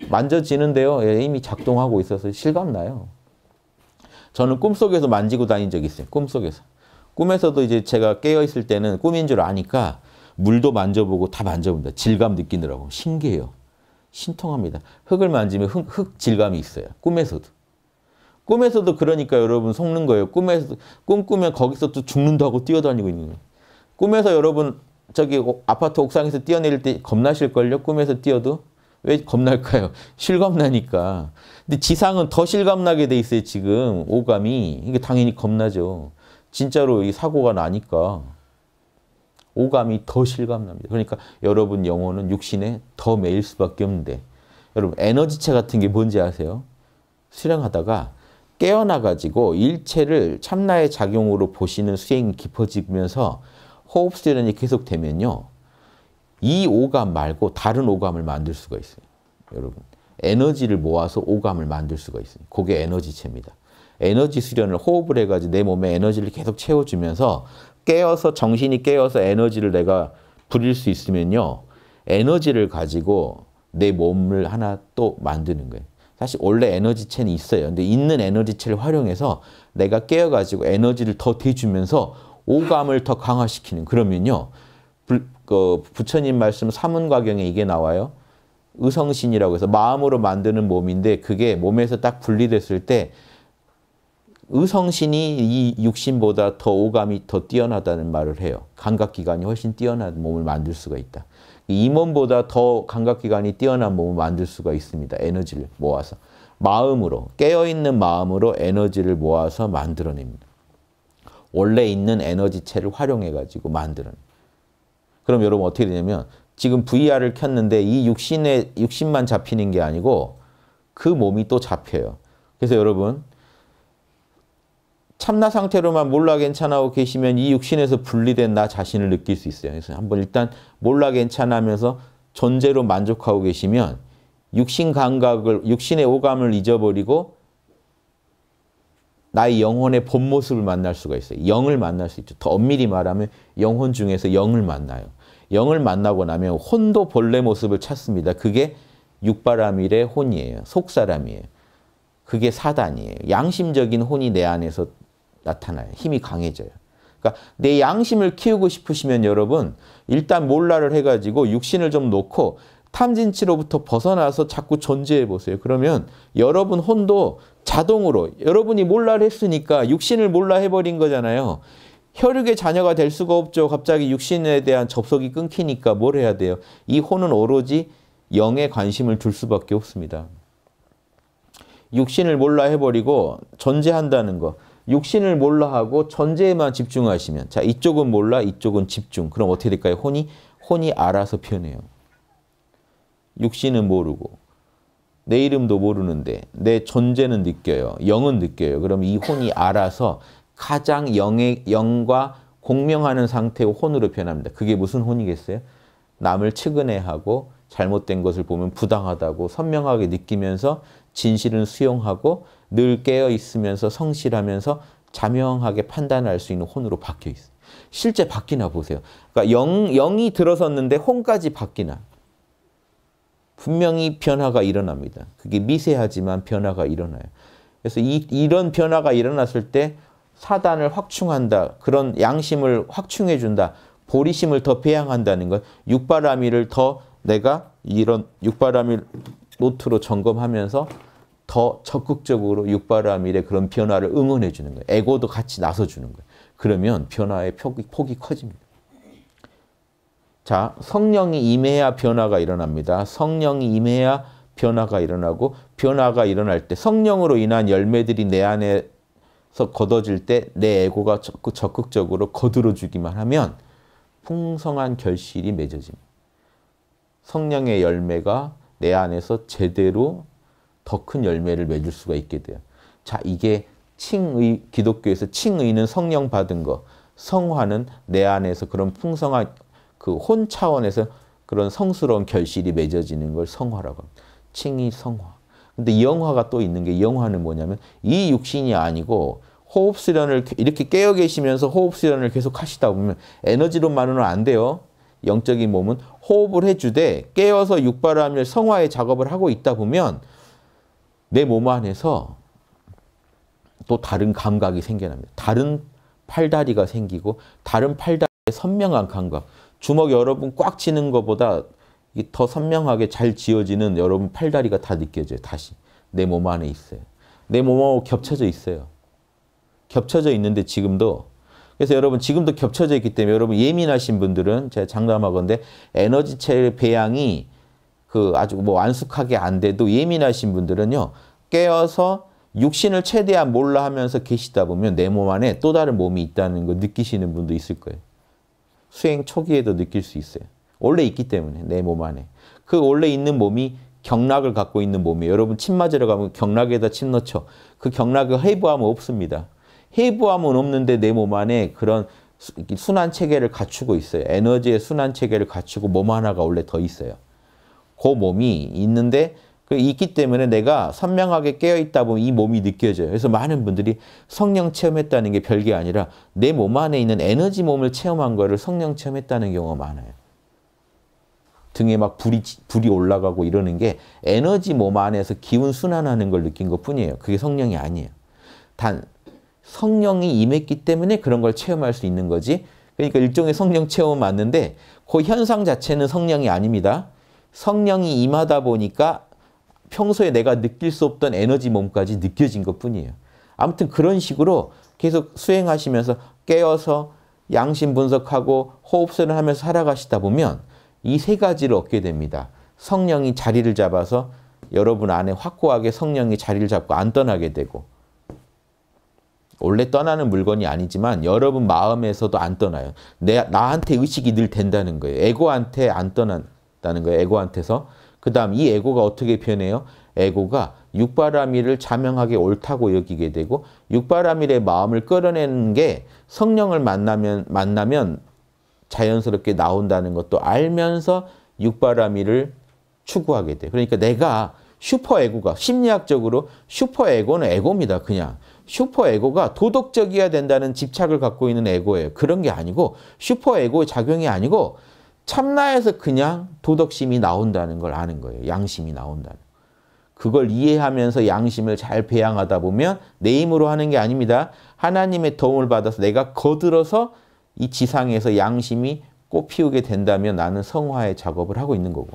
만져지는데요. 예, 이미 작동하고 있어서 실감나요. 저는 꿈속에서 만지고 다닌 적이 있어요. 꿈속에서. 꿈에서도 이제 제가 깨어있을 때는 꿈인 줄 아니까 물도 만져보고 다 만져본다. 질감 느끼느라고. 신기해요. 신통합니다. 흙을 만지면 흙, 흙 질감이 있어요. 꿈에서도. 꿈에서도 그러니까 여러분 속는 거예요. 꿈에서 꿈꾸면 거기서 또 죽는다 고 뛰어다니고 있는 거예요. 꿈에서 여러분 저기 아파트 옥상에서 뛰어내릴 때 겁나실걸요? 꿈에서 뛰어도? 왜 겁날까요? 실감나니까. 근데 지상은 더 실감나게 돼 있어요, 지금. 오감이. 이게 당연히 겁나죠. 진짜로 이 사고가 나니까. 오감이 더 실감납니다. 그러니까 여러분 영혼은 육신에 더 매일 수밖에 없는데 여러분 에너지체 같은 게 뭔지 아세요? 수행하다가 깨어나가지고 일체를 참나의 작용으로 보시는 수행이 깊어지면서 호흡 수련이 계속되면요. 이 오감 말고 다른 오감을 만들 수가 있어요. 여러분 에너지를 모아서 오감을 만들 수가 있어요. 그게 에너지체입니다. 에너지 수련을 호흡을 해가지고 내 몸에 에너지를 계속 채워주면서 깨어서 정신이 깨어서 에너지를 내가 부릴 수 있으면요. 에너지를 가지고 내 몸을 하나 또 만드는 거예요. 사실 원래 에너지체는 있어요. 근데 있는 에너지체를 활용해서 내가 깨어가지고 에너지를 더 대주면서 오감을 더 강화시키는 그러면요. 불, 그 부처님 말씀 사문과경에 이게 나와요. 의성신이라고 해서 마음으로 만드는 몸인데 그게 몸에서 딱 분리됐을 때 의성신이 이 육신보다 더 오감이 더 뛰어나다는 말을 해요. 감각기관이 훨씬 뛰어난 몸을 만들 수가 있다. 임원보다 더 감각기관이 뛰어난 몸을 만들 수가 있습니다. 에너지를 모아서. 마음으로, 깨어있는 마음으로 에너지를 모아서 만들어냅니다. 원래 있는 에너지체를 활용해가지고 만드는. 그럼 여러분 어떻게 되냐면 지금 VR을 켰는데 이 육신에, 육신만 잡히는 게 아니고 그 몸이 또 잡혀요. 그래서 여러분 참나 상태로만 몰라 괜찮아하고 계시면 이 육신에서 분리된 나 자신을 느낄 수 있어요. 그래서 한번 일단 몰라 괜찮아하면서 존재로 만족하고 계시면 육신 감각을 육신의 오감을 잊어버리고 나의 영혼의 본 모습을 만날 수가 있어요. 영을 만날 수 있죠. 더 엄밀히 말하면 영혼 중에서 영을 만나요. 영을 만나고 나면 혼도 본래 모습을 찾습니다. 그게 육바라밀의 혼이에요. 속사람이에요. 그게 사단이에요. 양심적인 혼이 내 안에서 나타나요. 힘이 강해져요. 그러니까 내 양심을 키우고 싶으시면 여러분 일단 몰라를 해가지고 육신을 좀 놓고 탐진치로부터 벗어나서 자꾸 존재해 보세요. 그러면 여러분 혼도 자동으로 여러분이 몰라를 했으니까 육신을 몰라 해버린 거잖아요. 혈육의 자녀가 될 수가 없죠. 갑자기 육신에 대한 접속이 끊기니까 뭘 해야 돼요? 이 혼은 오로지 영에 관심을 둘 수밖에 없습니다. 육신을 몰라 해버리고 존재한다는 거. 육신을 몰라하고 전재에만 집중하시면 자 이쪽은 몰라 이쪽은 집중 그럼 어떻게 될까요? 혼이 혼이 알아서 표현해요. 육신은 모르고 내 이름도 모르는데 내 존재는 느껴요. 영은 느껴요. 그럼 이 혼이 알아서 가장 영의, 영과 공명하는 상태의 혼으로 변합니다. 그게 무슨 혼이겠어요? 남을 측은해하고 잘못된 것을 보면 부당하다고 선명하게 느끼면서 진실은 수용하고 늘 깨어 있으면서 성실하면서 자명하게 판단할 수 있는 혼으로 바뀌어 있어요. 실제 바뀌나 보세요. 그러니까 영, 영이 들어섰는데 혼까지 바뀌나. 분명히 변화가 일어납니다. 그게 미세하지만 변화가 일어나요. 그래서 이, 이런 변화가 일어났을 때 사단을 확충한다. 그런 양심을 확충해준다. 보리심을 더 배양한다는 것. 육바라미를 더 내가 이런 육바라미 노트로 점검하면서 더 적극적으로 육바라밀의 그런 변화를 응원해 주는 거예요. 에고도 같이 나서 주는 거예요. 그러면 변화의 폭이, 폭이 커집니다. 자, 성령이 임해야 변화가 일어납니다. 성령이 임해야 변화가 일어나고 변화가 일어날 때 성령으로 인한 열매들이 내 안에서 거둬질 때 내 에고가 적극적으로 거들어 주기만 하면 풍성한 결실이 맺어집니다. 성령의 열매가 내 안에서 제대로 더큰 열매를 맺을 수가 있게 돼요. 자, 이게 칭의, 기독교에서 칭의는 성령 받은 거, 성화는 내 안에서 그런 풍성한 그 혼 차원에서 그런 성스러운 결실이 맺어지는 걸 성화라고 합니다. 칭의 성화. 근데 영화가 또 있는 게 영화는 뭐냐면 이 육신이 아니고 호흡 수련을 이렇게 깨어 계시면서 호흡 수련을 계속 하시다 보면 에너지로만으안 돼요. 영적인 몸은 호흡을 해주되 깨어서 육바람을 성화의 작업을 하고 있다 보면 내몸 안에서 또 다른 감각이 생겨납니다. 다른 팔다리가 생기고 다른 팔다리의 선명한 감각. 주먹 여러분 꽉 쥐는 것보다 더 선명하게 잘 지어지는 여러분 팔다리가 다 느껴져요. 다시 내 몸 안에 있어요. 내 몸하고 겹쳐져 있어요. 겹쳐져 있는데 지금도 그래서 여러분 지금도 겹쳐져 있기 때문에 여러분 예민하신 분들은 제가 장담하건데 에너지체 배양이 그 아주 뭐 완숙하게 안 돼도 예민하신 분들은요. 깨어서 육신을 최대한 몰라 하면서 계시다 보면 내 몸 안에 또 다른 몸이 있다는 걸 느끼시는 분도 있을 거예요. 수행 초기에도 느낄 수 있어요. 원래 있기 때문에 내 몸 안에. 그 원래 있는 몸이 경락을 갖고 있는 몸이에요. 여러분 침 맞으러 가면 경락에다 침 넣죠. 그 경락을 해부함은 없습니다. 해부함은 없는데 내 몸 안에 그런 순환 체계를 갖추고 있어요. 에너지의 순환 체계를 갖추고 몸 하나가 원래 더 있어요. 그 몸이 있는데 그 있기 때문에 내가 선명하게 깨어있다 보면 이 몸이 느껴져요. 그래서 많은 분들이 성령 체험했다는 게 별게 아니라 내 몸 안에 있는 에너지 몸을 체험한 거를 성령 체험했다는 경우가 많아요. 등에 막 불이, 불이 올라가고 이러는 게 에너지 몸 안에서 기운 순환하는 걸 느낀 것 뿐이에요. 그게 성령이 아니에요. 단, 성령이 임했기 때문에 그런 걸 체험할 수 있는 거지. 그러니까 일종의 성령 체험 맞는데 그 현상 자체는 성령이 아닙니다. 성령이 임하다 보니까 평소에 내가 느낄 수 없던 에너지 몸까지 느껴진 것 뿐이에요. 아무튼 그런 식으로 계속 수행하시면서 깨어서 양심 분석하고 호흡선을 하면서 살아가시다 보면 이 세 가지를 얻게 됩니다. 성령이 자리를 잡아서 여러분 안에 확고하게 성령이 자리를 잡고 안 떠나게 되고 원래 떠나는 물건이 아니지만 여러분 마음에서도 안 떠나요. 내, 나한테 의식이 늘 된다는 거예요. 에고한테 안 떠난 있다는 거예요. 에고한테서. 그 다음 이 에고가 어떻게 변해요? 에고가 육바라밀을 자명하게 옳다고 여기게 되고 육바라밀의 마음을 끌어내는 게 성령을 만나면 만나면 자연스럽게 나온다는 것도 알면서 육바라밀을 추구하게 돼. 그러니까 내가 슈퍼에고가 심리학적으로 슈퍼에고는 에고입니다. 그냥 슈퍼에고가 도덕적이어야 된다는 집착을 갖고 있는 에고예요. 그런 게 아니고 슈퍼에고의 작용이 아니고 참나에서 그냥 도덕심이 나온다는 걸 아는 거예요. 양심이 나온다는. 그걸 이해하면서 양심을 잘 배양하다 보면 내 힘으로 하는 게 아닙니다. 하나님의 도움을 받아서 내가 거들어서 이 지상에서 양심이 꽃피우게 된다면 나는 성화의 작업을 하고 있는 거고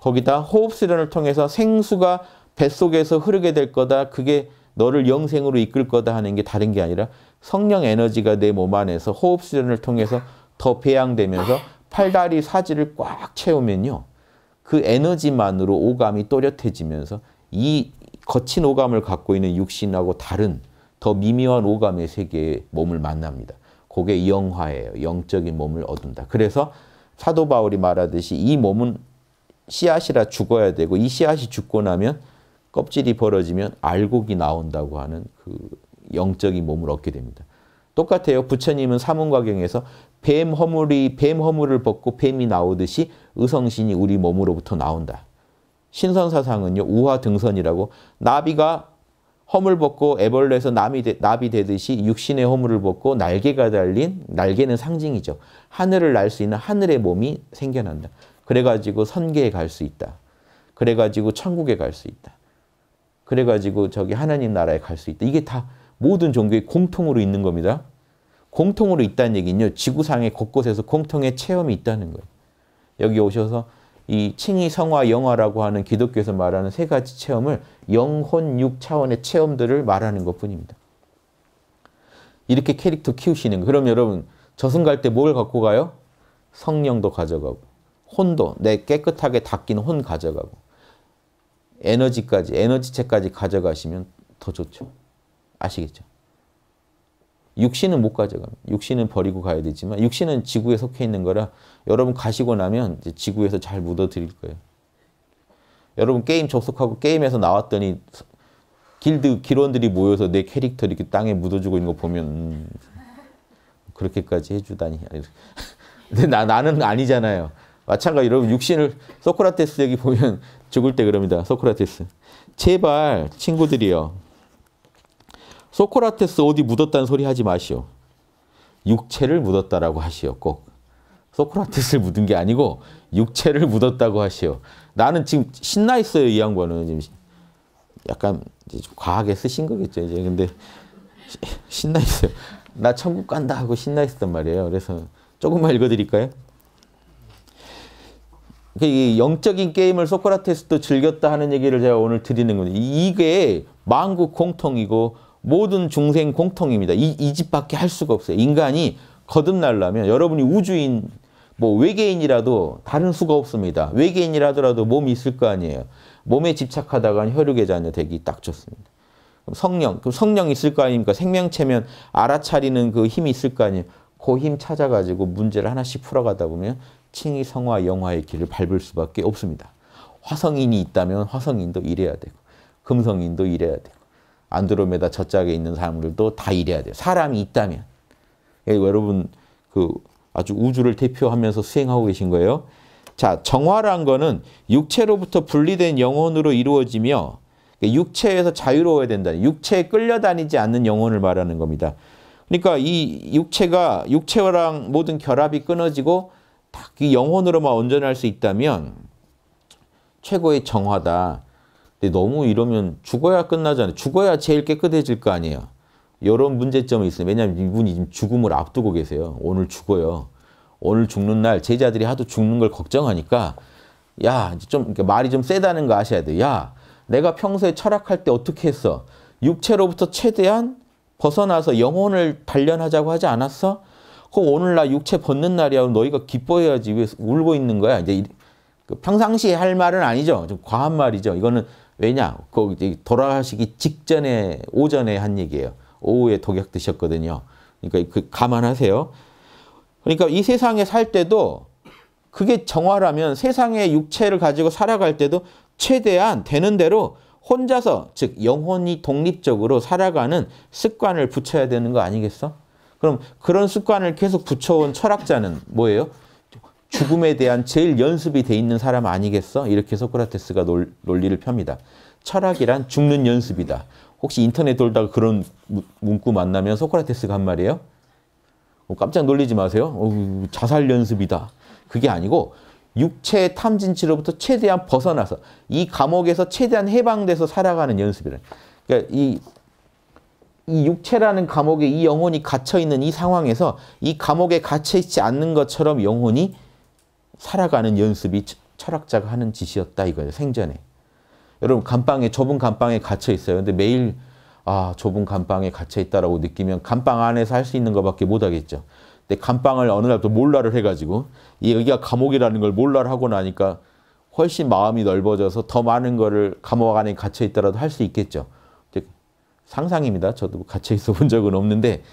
거기다 호흡수련을 통해서 생수가 뱃속에서 흐르게 될 거다. 그게 너를 영생으로 이끌 거다 하는 게 다른 게 아니라 성령 에너지가 내 몸 안에서 호흡수련을 통해서 더 배양되면서 팔다리 사지를 꽉 채우면요. 그 에너지만으로 오감이 또렷해지면서 이 거친 오감을 갖고 있는 육신하고 다른 더 미묘한 오감의 세계에 몸을 만납니다. 그게 영화예요. 영적인 몸을 얻는다. 그래서 사도 바울이 말하듯이 이 몸은 씨앗이라 죽어야 되고 이 씨앗이 죽고 나면 껍질이 벌어지면 알곡이 나온다고 하는 그 영적인 몸을 얻게 됩니다. 똑같아요. 부처님은 사문과경에서 뱀 허물이 뱀 허물을 벗고 뱀이 나오듯이 의성신이 우리 몸으로부터 나온다. 신선 사상은요 우화 등선이라고 나비가 허물 벗고 애벌레에서 남이 되, 나비 되듯이 육신의 허물을 벗고 날개가 달린 날개는 상징이죠. 하늘을 날 수 있는 하늘의 몸이 생겨난다. 그래가지고 선계에 갈 수 있다. 그래가지고 천국에 갈 수 있다. 그래가지고 저기 하나님 나라에 갈 수 있다. 이게 다 모든 종교의 공통으로 있는 겁니다. 공통으로 있다는 얘기는요. 지구상의 곳곳에서 공통의 체험이 있다는 거예요. 여기 오셔서 이 칭의 성화 영화라고 하는 기독교에서 말하는 세 가지 체험을 영혼 육 차원의 체험들을 말하는 것뿐입니다. 이렇게 캐릭터 키우시는 거. 그럼 여러분 저승 갈 때 뭘 갖고 가요? 성령도 가져가고 혼도 내 깨끗하게 닦인 혼 가져가고 에너지까지 에너지체까지 가져가시면 더 좋죠. 아시겠죠? 육신은 못 가져갑니다. 육신은 버리고 가야 되지만 육신은 지구에 속해 있는 거라 여러분 가시고 나면 지구에서 잘 묻어드릴 거예요. 여러분 게임 접속하고 게임에서 나왔더니 길드 길원들이 모여서 내 캐릭터 이렇게 땅에 묻어주고 있는 거 보면 음, 그렇게까지 해주다니. 근데 나, 나는 아니잖아요. 마찬가지 여러분 육신을 소크라테스 얘기 보면 죽을 때 그럽니다. 소크라테스. 제발 친구들이요. 소크라테스 어디 묻었다는 소리 하지 마시오. 육체를 묻었다라고 하시오. 꼭. 소크라테스를 묻은 게 아니고 육체를 묻었다고 하시오. 나는 지금 신나 있어요. 이 양반은 지금 약간 과하게 쓰신 거겠죠. 이제 근데 시, 신나 있어요. 나 천국 간다 하고 신나 있었단 말이에요. 그래서 조금만 읽어드릴까요? 그 영적인 게임을 소크라테스도 즐겼다 하는 얘기를 제가 오늘 드리는 겁니 이게 만국 공통이고 모든 중생 공통입니다. 이, 이 집밖에 할 수가 없어요. 인간이 거듭날라면 여러분이 우주인, 뭐 외계인이라도 다른 수가 없습니다. 외계인이라더라도 몸이 있을 거 아니에요. 몸에 집착하다간 혈육의 자녀 되기 딱 좋습니다. 그럼 성령, 그럼 성령 있을 거 아닙니까? 생명체면 알아차리는 그 힘이 있을 거 아니에요. 그 힘 찾아가지고 문제를 하나씩 풀어가다 보면 칭의 성화 영화의 길을 밟을 수밖에 없습니다. 화성인이 있다면 화성인도 이래야 되고 금성인도 이래야 되고 안드로메다 저짝에 있는 사람들도 다 이래야 돼요. 사람이 있다면. 그러니 예, 여러분 그 아주 우주를 대표하면서 수행하고 계신 거예요. 자, 정화란 거는 육체로부터 분리된 영혼으로 이루어지며 육체에서 자유로워야 된다. 육체에 끌려다니지 않는 영혼을 말하는 겁니다. 그러니까 이 육체가 육체랑 모든 결합이 끊어지고 딱 이 영혼으로만 온전할 수 있다면 최고의 정화다. 근데 너무 이러면 죽어야 끝나잖아요. 죽어야 제일 깨끗해질 거 아니에요. 이런 문제점이 있어요. 왜냐하면 이분이 지금 죽음을 앞두고 계세요. 오늘 죽어요. 오늘 죽는 날 제자들이 하도 죽는 걸 걱정하니까 야, 좀 말이 좀 세다는 거 아셔야 돼요. 야, 내가 평소에 철학할 때 어떻게 했어? 육체로부터 최대한 벗어나서 영혼을 단련하자고 하지 않았어? 그럼 오늘 나 육체 벗는 날이야. 너희가 기뻐해야지. 왜 울고 있는 거야? 이제 그 평상시에 할 말은 아니죠. 좀 과한 말이죠. 이거는 왜냐? 거기 돌아가시기 직전에 오전에 한 얘기예요. 오후에 독약 드셨거든요. 그러니까 그 감안하세요. 그러니까 이 세상에 살 때도 그게 정화라면 세상의 육체를 가지고 살아갈 때도 최대한 되는 대로 혼자서 즉 영혼이 독립적으로 살아가는 습관을 붙여야 되는 거 아니겠어? 그럼 그런 습관을 계속 붙여온 철학자는 뭐예요? 죽음에 대한 제일 연습이 돼 있는 사람 아니겠어? 이렇게 소크라테스가 논, 논리를 펴니다. 철학이란 죽는 연습이다. 혹시 인터넷 돌다가 그런 문구 만나면 소크라테스가 한 말이에요? 어, 깜짝 놀리지 마세요. 어, 자살 연습이다. 그게 아니고 육체의 탐진치로부터 최대한 벗어나서 이 감옥에서 최대한 해방돼서 살아가는 연습이래. 그러니까 이, 이 육체라는 감옥에 이 영혼이 갇혀 있는 이 상황에서 이 감옥에 갇혀 있지 않는 것처럼 영혼이 살아가는 연습이 철학자가 하는 짓이었다 이거예요. 생전에. 여러분 감방에 좁은 감방에 갇혀 있어요. 근데 매일 아 좁은 감방에 갇혀 있다라고 느끼면 감방 안에서 할 수 있는 것밖에 못 하겠죠. 근데 감방을 어느 날 또 몰라를 해가지고 여기가 감옥이라는 걸 몰라를 하고 나니까 훨씬 마음이 넓어져서 더 많은 거를 감옥 안에 갇혀 있더라도 할 수 있겠죠. 상상입니다. 저도 갇혀 있어 본 적은 없는데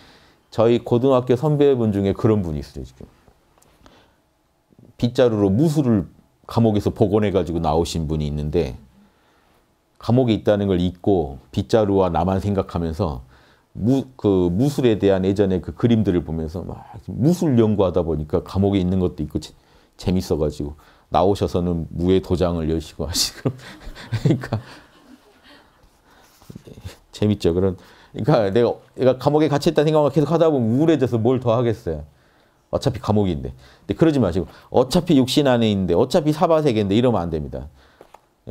저희 고등학교 선배분 중에 그런 분이 있어요. 지금 빗자루로 무술을 감옥에서 복원해가지고 나오신 분이 있는데 감옥에 있다는 걸 잊고 빗자루와 나만 생각하면서 무, 그 무술에 대한 예전의그 그림들을 보면서 막 무술 연구하다 보니까 감옥에 있는 것도 있고 재, 재밌어가지고 나오셔서는 무의 도장을 여시고 하시고 그러니까 재밌죠. 그런 그러니까 내가, 내가 감옥에 갇있다는 생각만 계속 하다 보면 우울해져서 뭘 더 하겠어요. 어차피 감옥인데. 근데 그러지 마시고 어차피 육신 안에 있는데 어차피 사바세계인데 이러면 안 됩니다.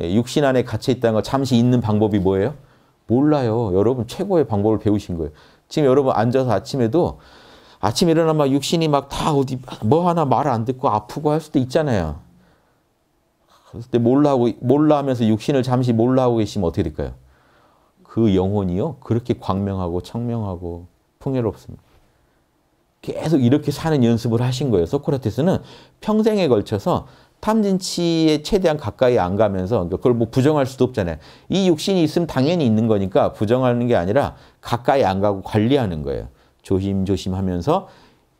예, 육신 안에 갇혀 있다는 걸 잠시 잊는 방법이 뭐예요? 몰라요. 여러분 최고의 방법을 배우신 거예요. 지금 여러분 앉아서 아침에도 아침에 일어나면 육신이 막 다 어디 뭐 하나 말 안 듣고 아프고 할 수도 있잖아요. 그때 몰라하고 몰라 하면서 육신을 잠시 몰라하고 계시면 어떻게 될까요? 그 영혼이요 그렇게 광명하고 청명하고 풍요롭습니다. 계속 이렇게 사는 연습을 하신 거예요. 소크라테스는 평생에 걸쳐서 탐진치에 최대한 가까이 안 가면서 그러니까 그걸 뭐 부정할 수도 없잖아요. 이 육신이 있으면 당연히 있는 거니까 부정하는 게 아니라 가까이 안 가고 관리하는 거예요. 조심조심 하면서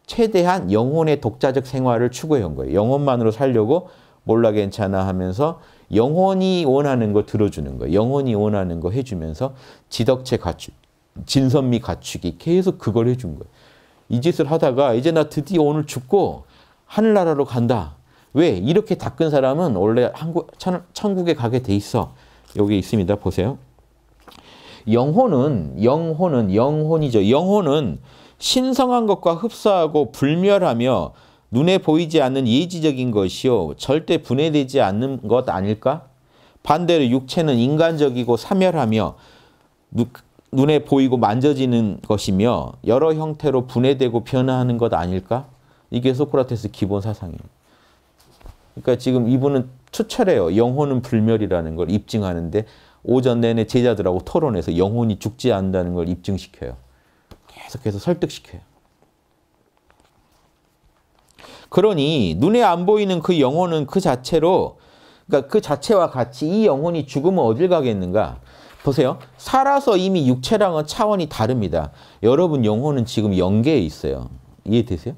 최대한 영혼의 독자적 생활을 추구해 온 거예요. 영혼만으로 살려고 몰라 괜찮아 하면서 영혼이 원하는 거 들어주는 거예요. 영혼이 원하는 거 해주면서 지덕체 갖추, 진선미 갖추기 계속 그걸 해준 거예요. 이 짓을 하다가 이제 나 드디어 오늘 죽고 하늘나라로 간다. 왜? 이렇게 닦은 사람은 원래 한국, 천, 천국에 가게 돼 있어. 여기 있습니다. 보세요. 영혼은, 영혼은, 영혼이죠. 영혼은 신성한 것과 흡사하고 불멸하며 눈에 보이지 않는 예지적인 것이요. 절대 분해되지 않는 것 아닐까? 반대로 육체는 인간적이고 사멸하며 눈에 보이고 만져지는 것이며 여러 형태로 분해되고 변화하는 것 아닐까? 이게 소크라테스 기본 사상이에요. 그러니까 지금 이분은 추철해요. 영혼은 불멸이라는 걸 입증하는데 오전 내내 제자들하고 토론해서 영혼이 죽지 않는다는 걸 입증시켜요. 계속해서 설득시켜요. 그러니 눈에 안 보이는 그 영혼은 그 자체로 그러니까 그 자체와 같이 이 영혼이 죽으면 어딜 가겠는가? 보세요. 살아서 이미 육체랑은 차원이 다릅니다. 여러분 영혼은 지금 영계에 있어요. 이해되세요?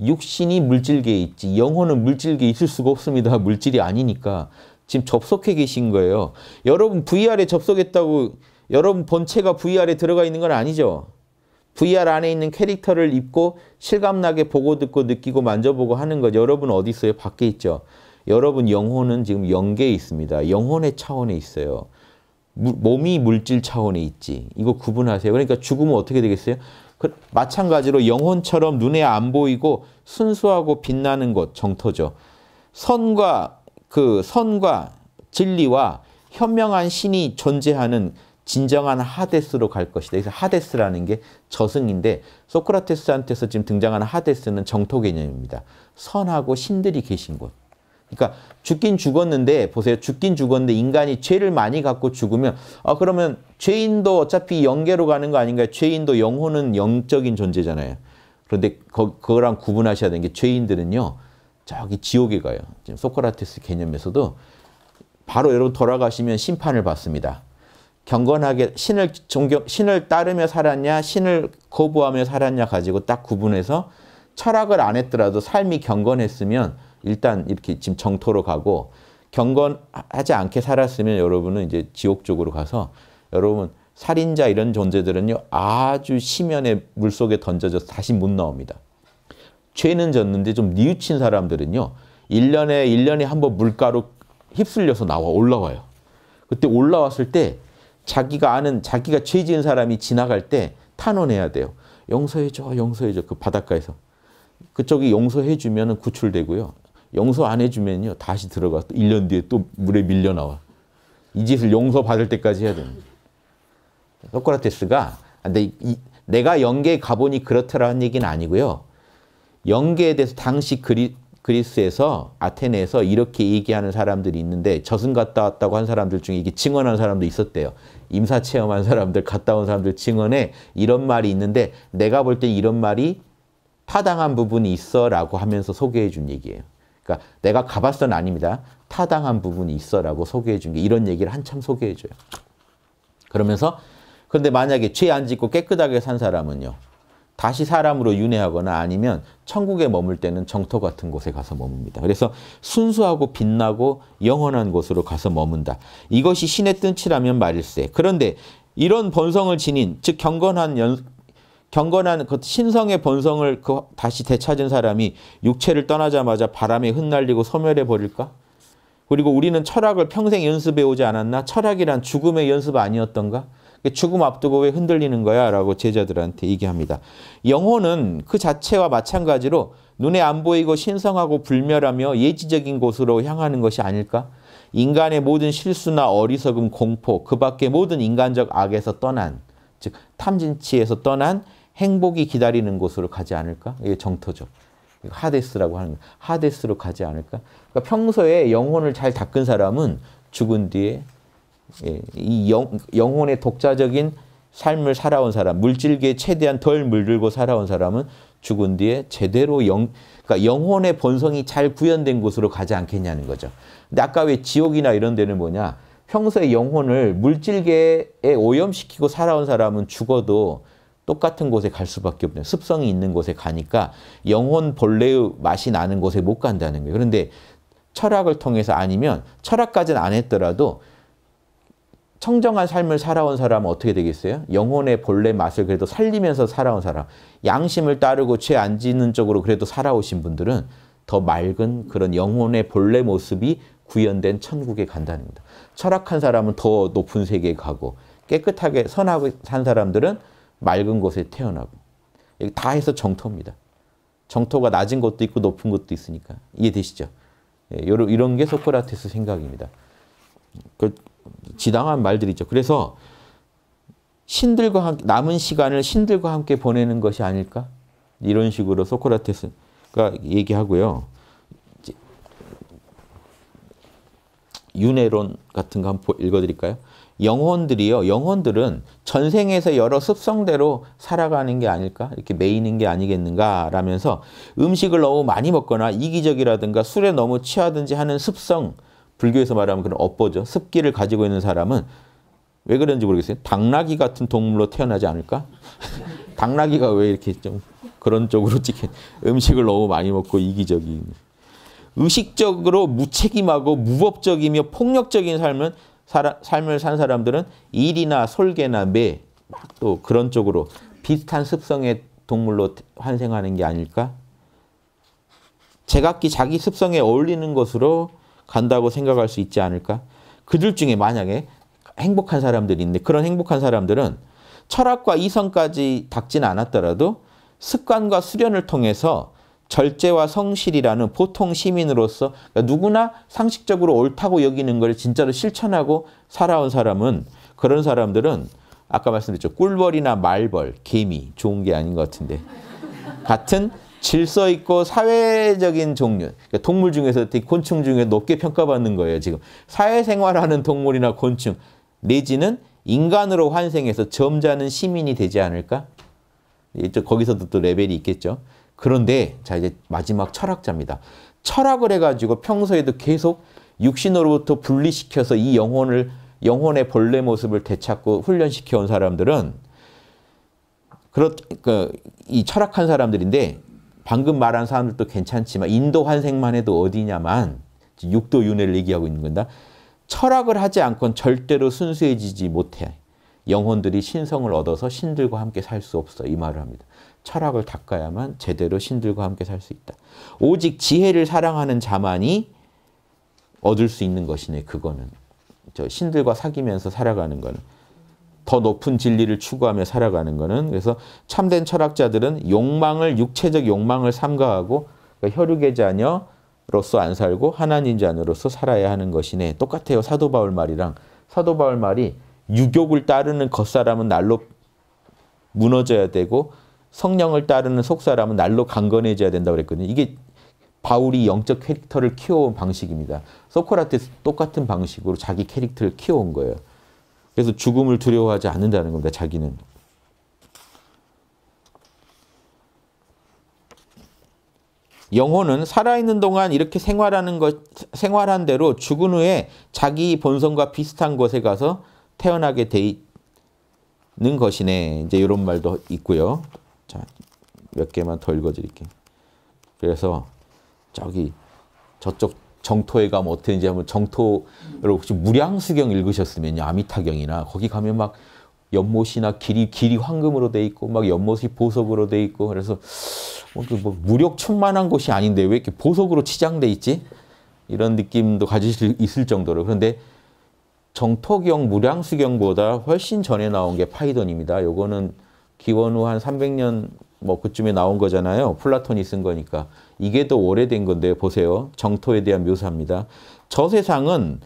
육신이 물질계에 있지 영혼은 물질계에 있을 수가 없습니다. 물질이 아니니까. 지금 접속해 계신 거예요. 여러분 VR에 접속했다고 여러분 본체가 VR에 들어가 있는 건 아니죠. VR 안에 있는 캐릭터를 입고 실감나게 보고 듣고 느끼고 만져보고 하는 것. 여러분 어디 있어요? 밖에 있죠. 여러분 영혼은 지금 영계에 있습니다. 영혼의 차원에 있어요. 몸이 물질 차원에 있지. 이거 구분하세요. 그러니까 죽으면 어떻게 되겠어요? 그, 마찬가지로 영혼처럼 눈에 안 보이고 순수하고 빛나는 것 정토죠. 선과 그 선과 진리와 현명한 신이 존재하는 진정한 하데스로 갈 것이다. 그래서 하데스라는 게 저승인데 소크라테스한테서 지금 등장하는 하데스는 정토 개념입니다. 선하고 신들이 계신 곳. 그러니까 죽긴 죽었는데 보세요. 죽긴 죽었는데 인간이 죄를 많이 갖고 죽으면 아 그러면 죄인도 어차피 영계로 가는 거 아닌가요? 죄인도 영혼은 영적인 존재잖아요. 그런데 거, 그거랑 구분하셔야 되는 게 죄인들은요. 저기 지옥에 가요. 지금 소크라테스 개념에서도 바로 여러분 돌아가시면 심판을 받습니다. 경건하게 신을 존경 신을 따르며 살았냐 신을 거부하며 살았냐 가지고 딱 구분해서 철학을 안 했더라도 삶이 경건했으면 일단 이렇게 지금 정토로 가고 경건하지 않게 살았으면 여러분은 이제 지옥 쪽으로 가서 여러분 살인자 이런 존재들은요 아주 심연의 물속에 던져져서 다시 못 나옵니다. 죄는 졌는데 좀 뉘우친 사람들은요 1년에 1년에 한번 물가로 휩쓸려서 나와 올라와요. 그때 올라왔을 때 자기가 아는 자기가 죄 지은 사람이 지나갈 때 탄원해야 돼요. 용서해줘 용서해줘 그 바닷가에서 그쪽이 용서해주면 구출되고요. 용서 안 해주면요. 다시 들어가. 또 1년 뒤에 또 물에 밀려 나와. 이 짓을 용서받을 때까지 해야 됩니다. 소크라테스가 아, 근데 이, 이, 내가 영계에 가보니 그렇더라는 얘기는 아니고요. 영계에 대해서 당시 그리, 그리스에서 아테네에서 이렇게 얘기하는 사람들이 있는데 저승 갔다 왔다고 한 사람들 중에 이게 증언한 사람도 있었대요. 임사 체험한 사람들, 갔다 온 사람들 증언에 이런 말이 있는데 내가 볼 때 이런 말이 타당한 부분이 있어라고 하면서 소개해 준 얘기예요. 그러니까 내가 가봤어는 아닙니다. 타당한 부분이 있어라고 소개해 준 게 이런 얘기를 한참 소개해 줘요. 그러면서 그런데 만약에 죄 안 짓고 깨끗하게 산 사람은요. 다시 사람으로 윤회하거나 아니면 천국에 머물 때는 정토 같은 곳에 가서 머뭅니다. 그래서 순수하고 빛나고 영원한 곳으로 가서 머문다. 이것이 신의 뜬치라면 말일세. 그런데 이런 본성을 지닌 즉 경건한 연, 경건한 그 신성의 본성을 그 다시 되찾은 사람이 육체를 떠나자마자 바람에 흩날리고 소멸해 버릴까? 그리고 우리는 철학을 평생 연습해 오지 않았나? 철학이란 죽음의 연습 아니었던가? 그러니까 죽음 앞두고 왜 흔들리는 거야? 라고 제자들한테 얘기합니다. 영혼은 그 자체와 마찬가지로 눈에 안 보이고 신성하고 불멸하며 예지적인 곳으로 향하는 것이 아닐까? 인간의 모든 실수나 어리석음, 공포, 그 밖의 모든 인간적 악에서 떠난, 즉 탐진치에서 떠난 행복이 기다리는 곳으로 가지 않을까? 이게 정토죠. 하데스라고 하는 하데스로 가지 않을까? 그러니까 평소에 영혼을 잘 닦은 사람은 죽은 뒤에 예, 이 영, 영혼의 독자적인 삶을 살아온 사람, 물질계에 최대한 덜 물들고 살아온 사람은 죽은 뒤에 제대로 영, 그러니까 영혼의 본성이 잘 구현된 곳으로 가지 않겠냐는 거죠. 근데 아까 왜 지옥이나 이런 데는 뭐냐? 평소에 영혼을 물질계에 오염시키고 살아온 사람은 죽어도 똑같은 곳에 갈 수밖에 없는 습성이 있는 곳에 가니까 영혼 본래의 맛이 나는 곳에 못 간다는 거예요. 그런데 철학을 통해서 아니면 철학까지는 안 했더라도 청정한 삶을 살아온 사람은 어떻게 되겠어요? 영혼의 본래 맛을 그래도 살리면서 살아온 사람, 양심을 따르고 죄안 지는 쪽으로 그래도 살아오신 분들은 더 맑은 그런 영혼의 본래 모습이 구현된 천국에 간다는 겁니다. 철학한 사람은 더 높은 세계에 가고 깨끗하게 선하고 산 사람들은 맑은 곳에 태어나고 다 해서 정토입니다. 정토가 낮은 것도 있고 높은 것도 있으니까 이해되시죠? 이런, 예, 이런 게 소크라테스 생각입니다. 그 지당한 말들이죠. 그래서 신들과 함께, 남은 시간을 신들과 함께 보내는 것이 아닐까? 이런 식으로 소크라테스가 얘기하고요. 윤회론 같은 거 한번 읽어드릴까요? 영혼들이요. 영혼들은 전생에서 여러 습성대로 살아가는 게 아닐까? 이렇게 매이는 게 아니겠는가? 라면서 음식을 너무 많이 먹거나 이기적이라든가 술에 너무 취하든지 하는 습성, 불교에서 말하면 그런 업보죠. 습기를 가지고 있는 사람은 왜 그런지 모르겠어요. 당나귀 같은 동물로 태어나지 않을까? 당나귀가 왜 이렇게 좀 그런 쪽으로 찍힌 음식을 너무 많이 먹고 이기적인 의식적으로 무책임하고 무법적이며 폭력적인 삶은 사람, 삶을 산 사람들은 일이나 솔개나 매, 또 그런 쪽으로 비슷한 습성의 동물로 환생하는 게 아닐까? 제각기 자기 습성에 어울리는 것으로 간다고 생각할 수 있지 않을까? 그들 중에 만약에 행복한 사람들이 있는데 그런 행복한 사람들은 철학과 이성까지 닥진 않았더라도 습관과 수련을 통해서 절제와 성실이라는 보통 시민으로서 그러니까 누구나 상식적으로 옳다고 여기는 걸 진짜로 실천하고 살아온 사람은 그런 사람들은 아까 말씀드렸죠. 꿀벌이나 말벌, 개미 좋은 게 아닌 것 같은데 같은 질서 있고 사회적인 종류, 그러니까 동물 중에서 특히 곤충 중에 높게 평가받는 거예요. 지금 사회생활하는 동물이나 곤충 내지는 인간으로 환생해서 점잖은 시민이 되지 않을까? 거기서도 또 레벨이 있겠죠. 그런데 자 이제 마지막 철학자입니다. 철학을 해가지고 평소에도 계속 육신으로부터 분리시켜서 이 영혼을 영혼의 본래 모습을 되찾고 훈련시켜 온 사람들은 그렇 그 이 철학한 사람들인데 방금 말한 사람들도 괜찮지만 인도 환생만 해도 어디냐만 육도 윤회를 얘기하고 있는 건다. 철학을 하지 않건 절대로 순수해지지 못해. 영혼들이 신성을 얻어서 신들과 함께 살 수 없어. 이 말을 합니다. 철학을 닦아야만 제대로 신들과 함께 살 수 있다. 오직 지혜를 사랑하는 자만이 얻을 수 있는 것이네, 그거는. 저 신들과 사귀면서 살아가는 거는. 더 높은 진리를 추구하며 살아가는 거는. 그래서 참된 철학자들은 욕망을, 육체적 욕망을 삼가하고 그러니까 혈육의 자녀로서 안 살고 하나님 자녀로서 살아야 하는 것이네. 똑같아요, 사도 바울 말이랑. 사도 바울 말이 유욕을 따르는 겉사람은 날로 무너져야 되고 성령을 따르는 속사람은 날로 강건해져야 된다고 그랬거든요. 이게 바울이 영적 캐릭터를 키워온 방식입니다. 소크라테스 똑같은 방식으로 자기 캐릭터를 키워온 거예요. 그래서 죽음을 두려워하지 않는다는 겁니다. 자기는. 영혼은 살아있는 동안 이렇게 생활하는 것, 생활한 대로 죽은 후에 자기 본성과 비슷한 곳에 가서 태어나게 돼는 것이네. 이제 이런 말도 있고요. 자, 몇 개만 더 읽어드릴게요. 그래서 저기 저쪽 정토에 가면 어떻게인지 한번 정토 여 혹시 무량수경 읽으셨으면요 아미타경이나 거기 가면 막 연못이나 길이 길이 황금으로 돼 있고 막 연못이 보석으로 돼 있고 그래서 뭐, 그 뭐 무력 충만한 곳이 아닌데 왜 이렇게 보석으로 치장돼 있지 이런 느낌도 가질실 있을 정도로 그런데 정토경 무량수경보다 훨씬 전에 나온 게 파이돈입니다. 요거는 기원 후 한 300년 뭐 그쯤에 나온 거잖아요. 플라톤이 쓴 거니까. 이게 더 오래된 건데 보세요. 정토에 대한 묘사입니다. 저 세상은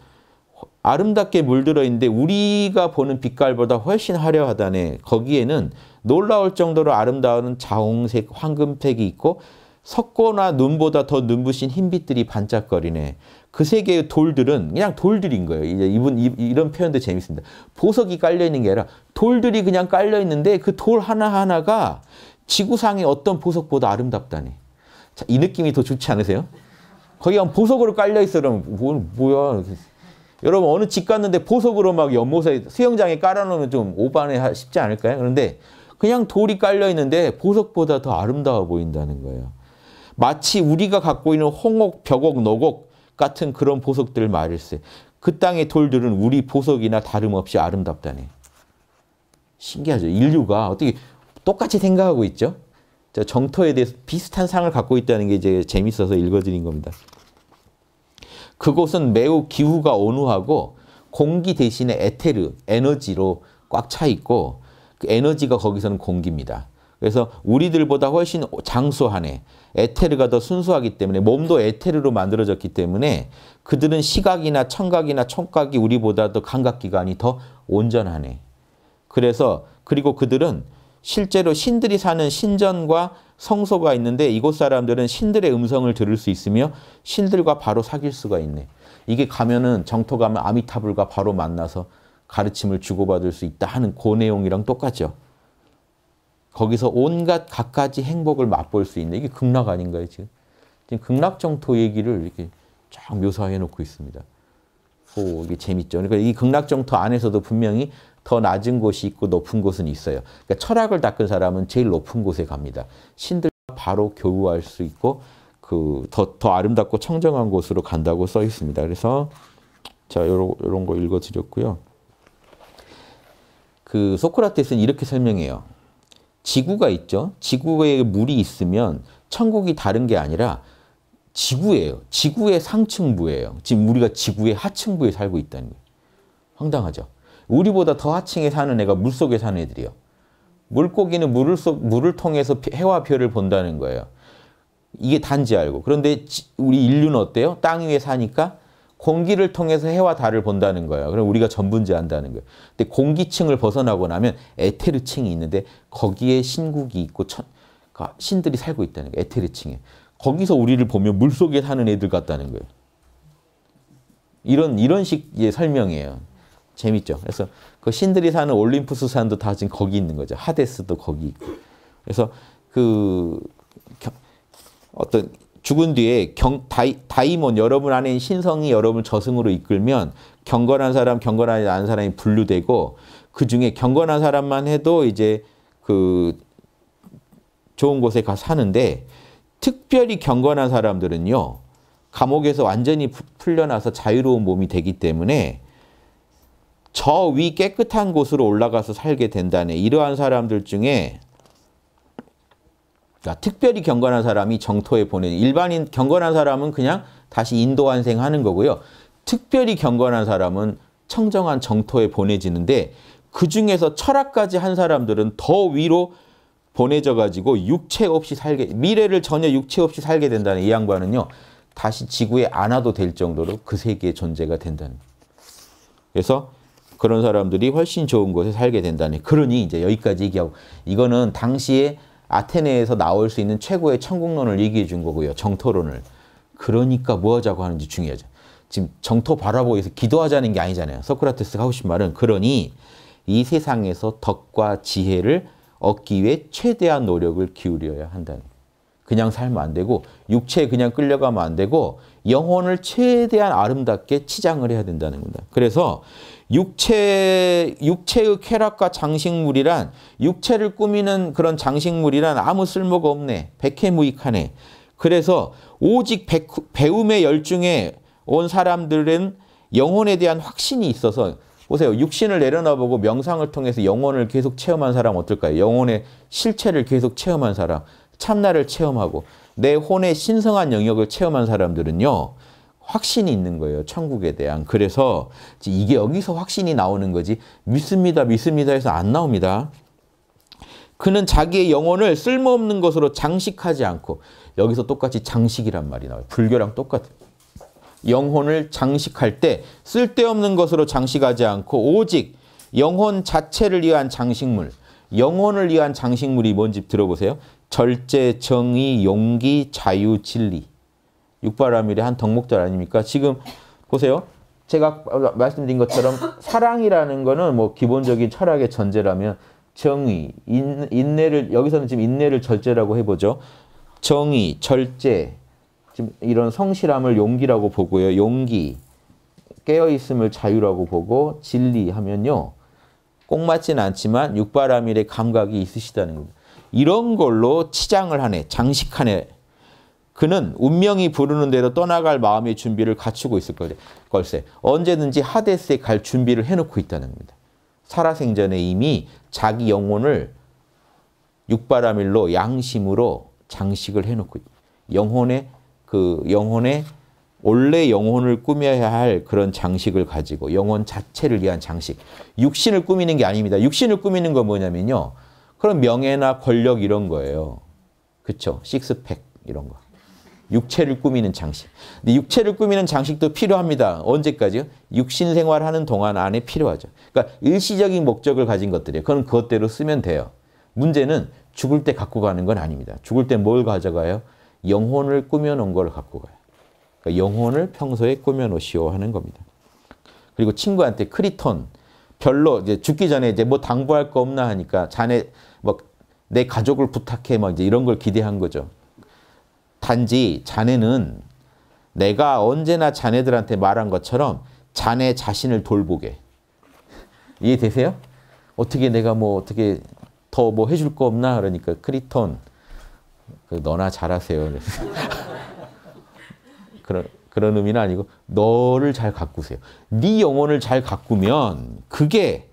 아름답게 물들어 있는데 우리가 보는 빛깔보다 훨씬 화려하다네. 거기에는 놀라울 정도로 아름다운 자홍색, 황금색이 있고 석고나 눈보다 더 눈부신 흰빛들이 반짝거리네. 그 세계의 돌들은 그냥 돌들인 거예요. 이제 이분 이, 이런 표현도 재밌습니다. 보석이 깔려 있는 게 아니라 돌들이 그냥 깔려 있는데 그 돌 하나 하나가 지구상의 어떤 보석보다 아름답다니. 자, 이 느낌이 더 좋지 않으세요? 거기 한 보석으로 깔려 있어 그 뭐, 뭐야? 여러분 어느 집 갔는데 보석으로 막 연못에 수영장에 깔아놓으면 좀 오반에 쉽지 않을까요? 그런데 그냥 돌이 깔려 있는데 보석보다 더 아름다워 보인다는 거예요. 마치 우리가 갖고 있는 홍옥, 벽옥, 노곡 같은 그런 보석들 말일세. 그 땅의 돌들은 우리 보석이나 다름없이 아름답다네. 신기하죠. 인류가 어떻게 똑같이 생각하고 있죠. 정토에 대해서 비슷한 상을 갖고 있다는 게 이제 재밌어서 읽어드린 겁니다. 그곳은 매우 기후가 온화하고 공기 대신에 에테르, 에너지로 꽉 차 있고 그 에너지가 거기서는 공기입니다. 그래서 우리들보다 훨씬 장수하네. 에테르가 더 순수하기 때문에 몸도 에테르로 만들어졌기 때문에 그들은 시각이나 청각이나 청각이 우리보다 더 감각기관이 더 온전하네. 그래서 그리고 그들은 실제로 신들이 사는 신전과 성소가 있는데 이곳 사람들은 신들의 음성을 들을 수 있으며 신들과 바로 사귈 수가 있네. 이게 가면은 정토 가면 아미타불과 바로 만나서 가르침을 주고받을 수 있다 하는 그 내용이랑 똑같죠. 거기서 온갖 갖가지 행복을 맛볼 수 있는 이게 극락 아닌가요 지금? 지금 극락 정토 얘기를 이렇게 쫙 묘사해 놓고 있습니다. 오, 이게 재밌죠. 그러니까 이 극락 정토 안에서도 분명히 더 낮은 곳이 있고 높은 곳은 있어요. 그러니까 철학을 닦은 사람은 제일 높은 곳에 갑니다. 신들과 바로 교우할 수 있고 그더더 더 아름답고 청정한 곳으로 간다고 써 있습니다. 그래서 자 요런 요런 거 읽어 드렸고요. 그 소크라테스는 이렇게 설명해요. 지구가 있죠. 지구에 물이 있으면 천국이 다른 게 아니라 지구예요. 지구의 상층부예요. 지금 우리가 지구의 하층부에 살고 있다는 거예요. 황당하죠. 우리보다 더 하층에 사는 애가 물속에 사는 애들이요. 물고기는 물을, 속, 물을 통해서 해와 별을 본다는 거예요. 이게 단지 알고. 그런데 우리 인류는 어때요? 땅 위에 사니까 공기를 통해서 해와 달을 본다는 거야. 그럼 우리가 전분제한다는 거야. 근데 공기층을 벗어나고 나면 에테르층이 있는데 거기에 신국이 있고 천, 그러니까 신들이 살고 있다는 거야. 에테르층에. 거기서 우리를 보면 물속에 사는 애들 같다는 거예요. 이런 이런 식의 설명이에요. 재밌죠? 그래서 그 신들이 사는 올림푸스 산도 다 지금 거기 있는 거죠. 하데스도 거기 있고. 그래서 그 어떤 죽은 뒤에 경, 다이, 다이몬, 여러분 안에 신성이 여러분 저승으로 이끌면 경건한 사람, 경건하지 않은 사람이 분류되고 그 중에 경건한 사람만 해도 이제 그 좋은 곳에 가서 사는데 특별히 경건한 사람들은요. 감옥에서 완전히 풀려나서 자유로운 몸이 되기 때문에 저 위 깨끗한 곳으로 올라가서 살게 된다네. 이러한 사람들 중에 그러니까 특별히 경건한 사람이 정토에 보내는 일반인 경건한 사람은 그냥 다시 인도 환생하는 거고요. 특별히 경건한 사람은 청정한 정토에 보내지는데 그 중에서 철학까지 한 사람들은 더 위로 보내져 가지고 육체 없이 살게 미래를 전혀 육체 없이 살게 된다는 이 양반은요. 다시 지구에 안 와도 될 정도로 그 세계의 존재가 된다는. 그래서 그런 사람들이 훨씬 좋은 곳에 살게 된다는 그러니 이제 여기까지 얘기하고 이거는 당시에 아테네에서 나올 수 있는 최고의 천국론을 얘기해 준 거고요. 정토론을. 그러니까 뭐 하자고 하는지 중요하죠. 지금 정토 바라보고 해서 기도하자는 게 아니잖아요. 소크라테스가 하고 싶은 말은 그러니 이 세상에서 덕과 지혜를 얻기 위해 최대한 노력을 기울여야 한다는 그냥 살면 안 되고 육체에 그냥 끌려가면 안 되고 영혼을 최대한 아름답게 치장을 해야 된다는 겁니다. 그래서 육체 육체의 쾌락과 장식물이란 육체를 꾸미는 그런 장식물이란 아무 쓸모가 없네. 백해무익하네. 그래서 오직 백, 배움의 열중에 온 사람들은 영혼에 대한 확신이 있어서 보세요. 육신을 내려놔보고 명상을 통해서 영혼을 계속 체험한 사람 어떨까요? 영혼의 실체를 계속 체험한 사람. 참나를 체험하고 내 혼의 신성한 영역을 체험한 사람들은요. 확신이 있는 거예요. 천국에 대한. 그래서 이게 여기서 확신이 나오는 거지. 믿습니다. 믿습니다 해서 안 나옵니다. 그는 자기의 영혼을 쓸모없는 것으로 장식하지 않고 여기서 똑같이 장식이란 말이 나와요. 불교랑 똑같아요. 영혼을 장식할 때 쓸데없는 것으로 장식하지 않고 오직 영혼 자체를 위한 장식물, 영혼을 위한 장식물이 뭔지 들어보세요. 절제, 정의, 용기, 자유, 진리. 육바라밀의 한 덕목들 아닙니까? 지금 보세요. 제가 말씀드린 것처럼 사랑이라는 거는 뭐 기본적인 철학의 전제라면 정의, 인, 인내를 여기서는 지금 인내를 절제라고 해보죠. 정의, 절제, 지금 이런 성실함을 용기라고 보고요. 용기, 깨어있음을 자유라고 보고 진리 하면요. 꼭 맞진 않지만 육바라밀의 감각이 있으시다는 겁니다. 이런 걸로 치장을 하네, 장식하네. 그는 운명이 부르는 대로 떠나갈 마음의 준비를 갖추고 있을 걸세. 언제든지 하데스에 갈 준비를 해놓고 있다는 겁니다. 살아생전에 이미 자기 영혼을 육바라밀로 양심으로 장식을 해놓고 영혼의 그 영혼의 원래 영혼을 꾸며야 할 그런 장식을 가지고 영혼 자체를 위한 장식. 육신을 꾸미는 게 아닙니다. 육신을 꾸미는 건 뭐냐면요. 그럼 명예나 권력 이런 거예요. 그쵸? 식스팩 이런 거. 육체를 꾸미는 장식. 근데 육체를 꾸미는 장식도 필요합니다. 언제까지요? 육신 생활하는 동안 안에 필요하죠. 그러니까 일시적인 목적을 가진 것들이에요. 그건 그것대로 쓰면 돼요. 문제는 죽을 때 갖고 가는 건 아닙니다. 죽을 때 뭘 가져가요? 영혼을 꾸며놓은 걸 갖고 가요. 그러니까 영혼을 평소에 꾸며놓으시오 하는 겁니다. 그리고 친구한테 크리톤, 별로 이제 죽기 전에 이제 뭐 당부할 거 없나 하니까 자네 뭐 내 가족을 부탁해 뭐 이제 이런 걸 기대한 거죠. 단지 자네는 내가 언제나 자네들한테 말한 것처럼 자네 자신을 돌보게. 이해되세요? 어떻게 내가 뭐 어떻게 더 뭐 해줄 거 없나 그러니까 크리톤 그 너나 잘하세요. 그런 그런 의미는 아니고 너를 잘 가꾸세요. 네 영혼을 잘 가꾸면 그게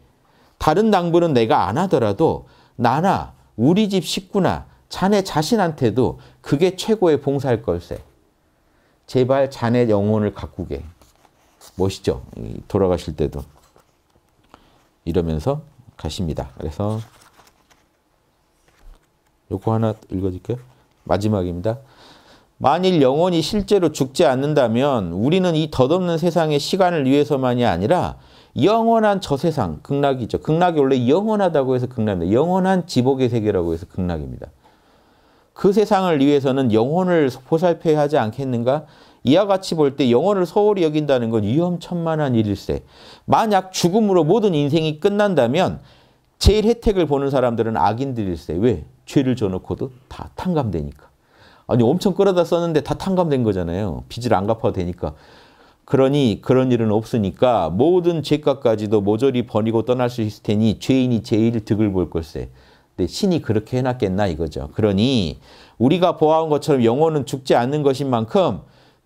다른 당부는 내가 안 하더라도 나나 우리 집 식구나 자네 자신한테도 그게 최고의 봉사일 걸세. 제발 자네 영혼을 가꾸게. 멋있죠? 돌아가실 때도. 이러면서 가십니다. 그래서 요거 하나 읽어줄게요. 마지막입니다. 만일 영혼이 실제로 죽지 않는다면 우리는 이 덧없는 세상의 시간을 위해서만이 아니라 영원한 저 세상, 극락이죠. 극락이 원래 영원하다고 해서 극락입니다. 영원한 지복의 세계라고 해서 극락입니다. 그 세상을 위해서는 영혼을 보살펴야 하지 않겠는가? 이와 같이 볼 때 영혼을 소홀히 여긴다는 건 위험천만한 일일세. 만약 죽음으로 모든 인생이 끝난다면 제일 혜택을 보는 사람들은 악인들일세. 왜? 죄를 져놓고도 다 탕감되니까. 아니 엄청 끌어다 썼는데 다 탕감된 거잖아요. 빚을 안 갚아도 되니까. 그러니 그런 일은 없으니까 모든 죄값까지도 모조리 버리고 떠날 수 있을 테니 죄인이 제일 득을 볼 걸세. 근데 신이 그렇게 해놨겠나 이거죠. 그러니 우리가 보아온 것처럼 영혼은 죽지 않는 것인 만큼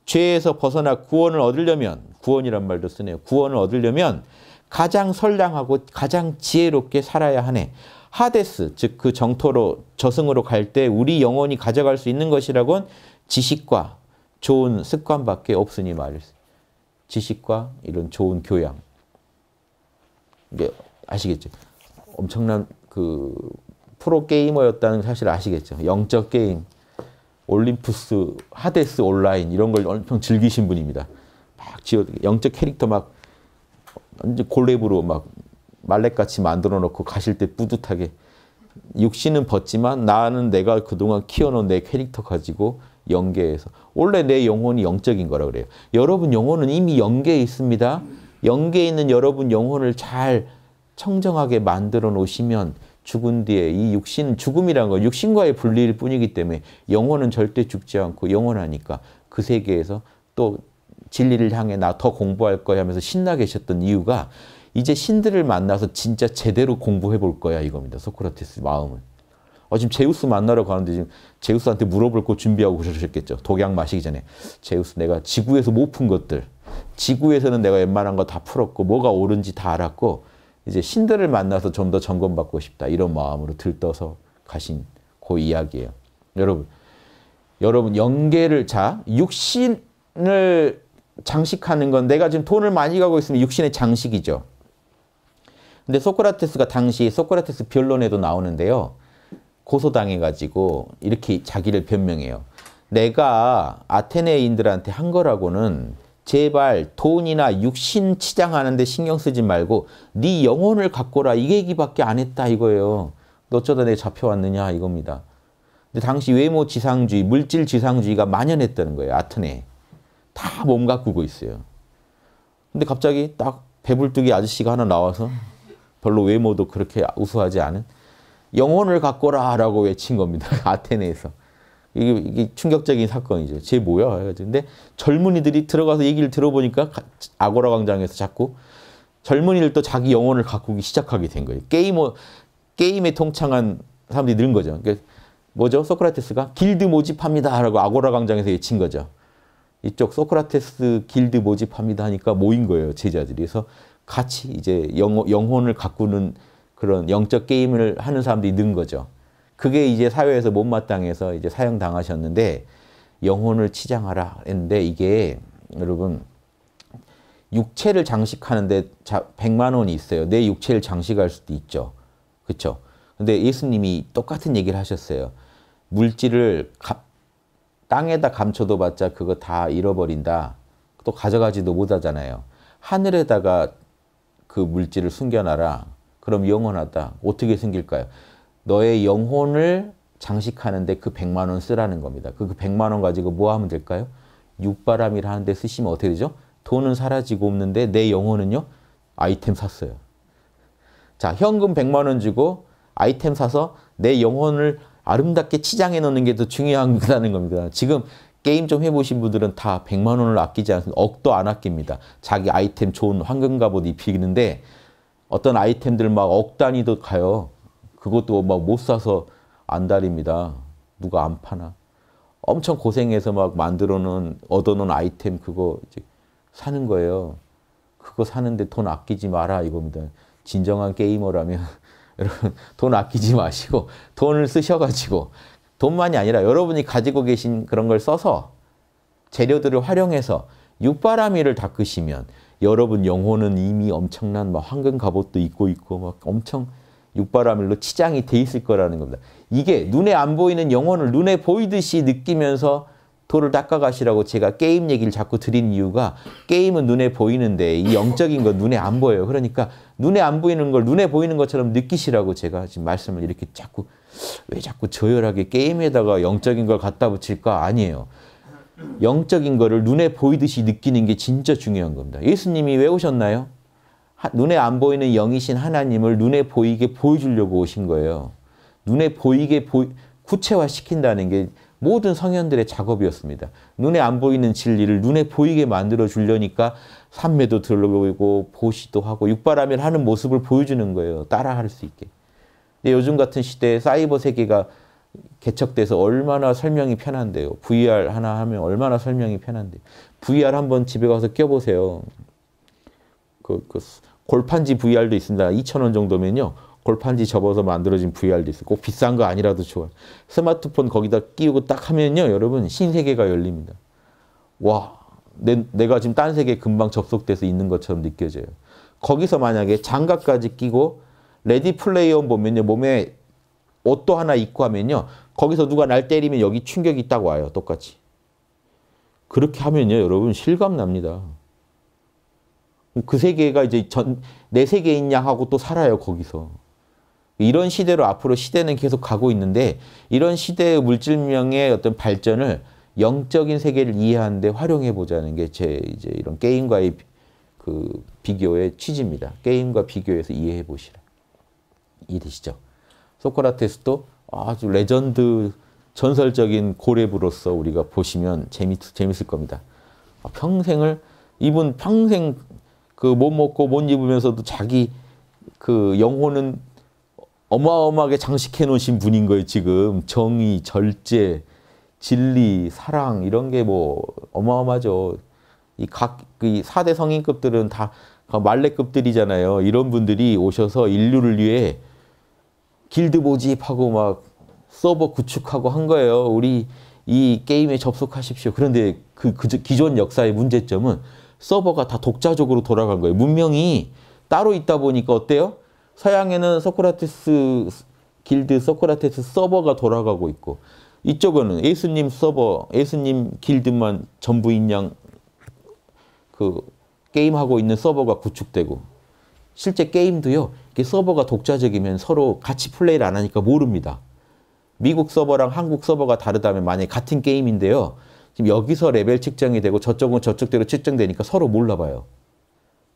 죄에서 벗어나 구원을 얻으려면 구원이란 말도 쓰네요. 구원을 얻으려면 가장 선량하고 가장 지혜롭게 살아야 하네. 하데스 즉 그 정토로 저승으로 갈 때 우리 영혼이 가져갈 수 있는 것이라곤 지식과 좋은 습관밖에 없으니 말 지식과 이런 좋은 교양 이게 아시겠죠? 엄청난 그 프로 게이머였다는 사실 아시겠죠? 영적 게임 올림푸스 하데스 온라인 이런 걸 엄청 즐기신 분입니다. 막 지어 영적 캐릭터 막 완전 골랩으로 막 말렛같이 만들어 놓고 가실 때 뿌듯하게 육신은 벗지만 나는 내가 그동안 키워놓은 내 캐릭터 가지고 영계에서 원래 내 영혼이 영적인 거라 그래요. 여러분 영혼은 이미 영계에 있습니다. 영계에 있는 여러분 영혼을 잘 청정하게 만들어 놓으시면 죽은 뒤에 이 육신 죽음이란 건 육신과의 분리일 뿐이기 때문에 영혼은 절대 죽지 않고 영원하니까 그 세계에서 또 진리를 향해 나 더 공부할 거야 하면서 신나 계셨던 이유가 이제 신들을 만나서 진짜 제대로 공부해 볼 거야 이겁니다. 소크라테스 마음은. 어, 지금 제우스 만나러 가는데 지금 제우스한테 물어볼 거 준비하고 그러셨겠죠 독약 마시기 전에. 제우스 내가 지구에서 못 푼 것들. 지구에서는 내가 웬만한 거 다 풀었고 뭐가 옳은지 다 알았고 이제 신들을 만나서 좀 더 점검받고 싶다. 이런 마음으로 들떠서 가신 그 이야기예요. 여러분, 여러분 연계를 자 육신을 장식하는 건 내가 지금 돈을 많이 가고 있으면 육신의 장식이죠. 근데 소크라테스가 당시 소크라테스 변론에도 나오는데요. 고소당해가지고 이렇게 자기를 변명해요. 내가 아테네인들한테 한 거라고는 제발 돈이나 육신 치장하는데 신경 쓰지 말고 네 영혼을 갖고라 이 얘기밖에 안 했다 이거예요. 어쩌다 내 잡혀왔느냐 이겁니다. 근데 당시 외모 지상주의, 물질 지상주의가 만연했다는 거예요. 아테네. 다몸 가꾸고 있어요. 근데 갑자기 딱 배불뚝이 아저씨가 하나 나와서 별로 외모도 그렇게 우수하지 않은 영혼을 갖고라 라고 외친 겁니다. 아테네에서. 이게, 이게, 충격적인 사건이죠. 쟤 뭐야? 근데 젊은이들이 들어가서 얘기를 들어보니까 아고라 광장에서 자꾸 젊은이들도 자기 영혼을 가꾸기 시작하게 된 거예요. 게이머, 게임에 통창한 사람들이 는 거죠. 그러니까 뭐죠? 소크라테스가 길드 모집합니다 라고 아고라 광장에서 외친 거죠. 이쪽 소크라테스 길드 모집합니다 하니까 모인 거예요. 제자들이. 그래서 같이 이제 영, 영혼을 가꾸는 그런 영적 게임을 하는 사람들이 는 거죠. 그게 이제 사회에서 못마땅해서 이제 사형당하셨는데 영혼을 치장하라 했는데 이게 여러분 육체를 장식하는데 자, 100만 원이 있어요. 내 육체를 장식할 수도 있죠. 그렇죠? 근데 예수님이 똑같은 얘기를 하셨어요. 물질을 가, 땅에다 감춰도 봤자 그거 다 잃어버린다. 또 가져가지도 못하잖아요. 하늘에다가 그 물질을 숨겨놔라. 그럼 영원하다. 어떻게 생길까요? 너의 영혼을 장식하는데 그 100만 원 쓰라는 겁니다. 그 100만 그 원 가지고 뭐 하면 될까요? 육바람이라 하는데 쓰시면 어떻게 되죠? 돈은 사라지고 없는데 내 영혼은요? 아이템 샀어요. 자, 현금 100만 원 주고 아이템 사서 내 영혼을 아름답게 치장해 놓는 게 더중요한거라는 겁니다. 지금 게임 좀 해보신 분들은 다 100만 원을 아끼지 않습니다. 억도 안 아낍니다. 자기 아이템 좋은 황금 갑옷 입히는데 어떤 아이템들 막 억 단위도 가요. 그것도 막 못 사서 안달입니다. 누가 안 파나. 엄청 고생해서 막 만들어 놓은, 얻어 놓은 아이템 그거 사는 거예요. 그거 사는데 돈 아끼지 마라 이겁니다. 진정한 게이머라면 여러분 돈 아끼지 마시고 돈을 쓰셔가지고 돈만이 아니라 여러분이 가지고 계신 그런 걸 써서 재료들을 활용해서 육바라미를 닦으시면 여러분 영혼은 이미 엄청난 막 황금 갑옷도 입고 있고 막 엄청 육바라밀로 치장이 돼 있을 거라는 겁니다. 이게 눈에 안 보이는 영혼을 눈에 보이듯이 느끼면서 도를 닦아가시라고 제가 게임 얘기를 자꾸 드린 이유가 게임은 눈에 보이는데 이 영적인 건 눈에 안 보여요. 그러니까 눈에 안 보이는 걸 눈에 보이는 것처럼 느끼시라고 제가 지금 말씀을 이렇게 자꾸 왜 자꾸 저열하게 게임에다가 영적인 걸 갖다 붙일까? 아니에요. 영적인 거를 눈에 보이듯이 느끼는 게 진짜 중요한 겁니다. 예수님이 왜 오셨나요? 하, 눈에 안 보이는 영이신 하나님을 눈에 보이게 보여주려고 오신 거예요. 눈에 보이게 보이, 구체화시킨다는 게 모든 성현들의 작업이었습니다. 눈에 안 보이는 진리를 눈에 보이게 만들어 주려니까 삼매도 들어오고 보시도 하고 육바람일 하는 모습을 보여주는 거예요. 따라할 수 있게. 근데 예, 요즘 같은 시대에 사이버 세계가 개척돼서 얼마나 설명이 편한데요. VR 하나 하면 얼마나 설명이 편한데. VR 한번 집에 가서 껴보세요. 그, 그 골판지 VR도 있습니다. 2,000원 정도면요. 골판지 접어서 만들어진 VR도 있어요. 꼭 비싼 거 아니라도 좋아요. 스마트폰 거기다 끼우고 딱 하면요. 여러분, 신세계가 열립니다. 와, 내, 내가 지금 딴 세계에 금방 접속돼서 있는 것처럼 느껴져요. 거기서 만약에 장갑까지 끼고 레디 플레이어 보면요. 몸에 옷도 하나 입고 하면요. 거기서 누가 날 때리면 여기 충격이 있다고 와요. 똑같이. 그렇게 하면요. 여러분 실감 납니다. 그 세계가 이제 전, 내 세계인 양하고 또 살아요. 거기서. 이런 시대로 앞으로 시대는 계속 가고 있는데 이런 시대의 물질명의 어떤 발전을 영적인 세계를 이해하는데 활용해 보자는 게 제 이제 이런 게임과의 그 비교의 취지입니다. 게임과 비교해서 이해해 보시라. 일이시죠 소크라테스도 아주 레전드 전설적인 고랩으로서 우리가 보시면 재밌, 재밌을 겁니다. 아, 평생을 이분 평생 그 못 먹고 못 입으면서도 자기 그 영혼은 어마어마하게 장식해 놓으신 분인 거예요, 지금. 정의, 절제, 진리, 사랑 이런 게 뭐 어마어마하죠. 이각이 4대 성인급들은 다 그 말레급들이잖아요. 이런 분들이 오셔서 인류를 위해 길드 모집하고 막 서버 구축하고 한 거예요. 우리 이 게임에 접속하십시오. 그런데 그, 그 기존 역사의 문제점은 서버가 다 독자적으로 돌아간 거예요. 문명이 따로 있다 보니까 어때요? 서양에는 소크라테스 길드 소크라테스 서버가 돌아가고 있고 이쪽은 예수님 서버, 예수님 길드만 전부인 양그 게임하고 있는 서버가 구축되고 실제 게임도요. 서버가 독자적이면 서로 같이 플레이를 안 하니까 모릅니다. 미국 서버랑 한국 서버가 다르다면 만약 에 같은 게임인데요. 지금 여기서 레벨 측정이 되고 저쪽은 저쪽대로 측정되니까 서로 몰라봐요.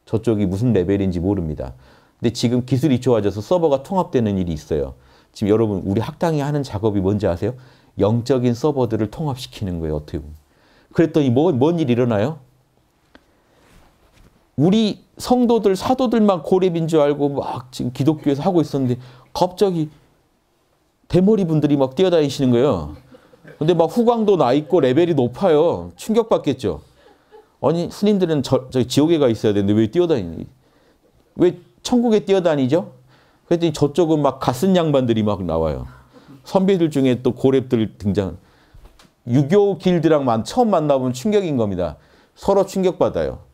저쪽이 무슨 레벨인지 모릅니다. 근데 지금 기술이 좋아져서 서버가 통합되는 일이 있어요. 지금 여러분 우리 학당이 하는 작업이 뭔지 아세요? 영적인 서버들을 통합시키는 거예요. 어떻게 보면. 그랬더니 뭐, 뭔 일 일어나요? 우리 성도들 사도들만 고립인 줄 알고 막 지금 기독교에서 하고 있었는데 갑자기 대머리 분들이 막 뛰어다니시는 거예요. 근데 막 후광도 나 있고 레벨이 높아요. 충격받겠죠. 아니 스님들은 저, 저 지옥에 가 있어야 되는데 왜 뛰어다니니? 왜 천국에 뛰어다니죠? 그랬더니 저쪽은 막 가슴 양반들이 막 나와요. 선배들 중에 또고렙들 등장. 유교 길드랑 처음 만나보면 충격인 겁니다. 서로 충격받아요.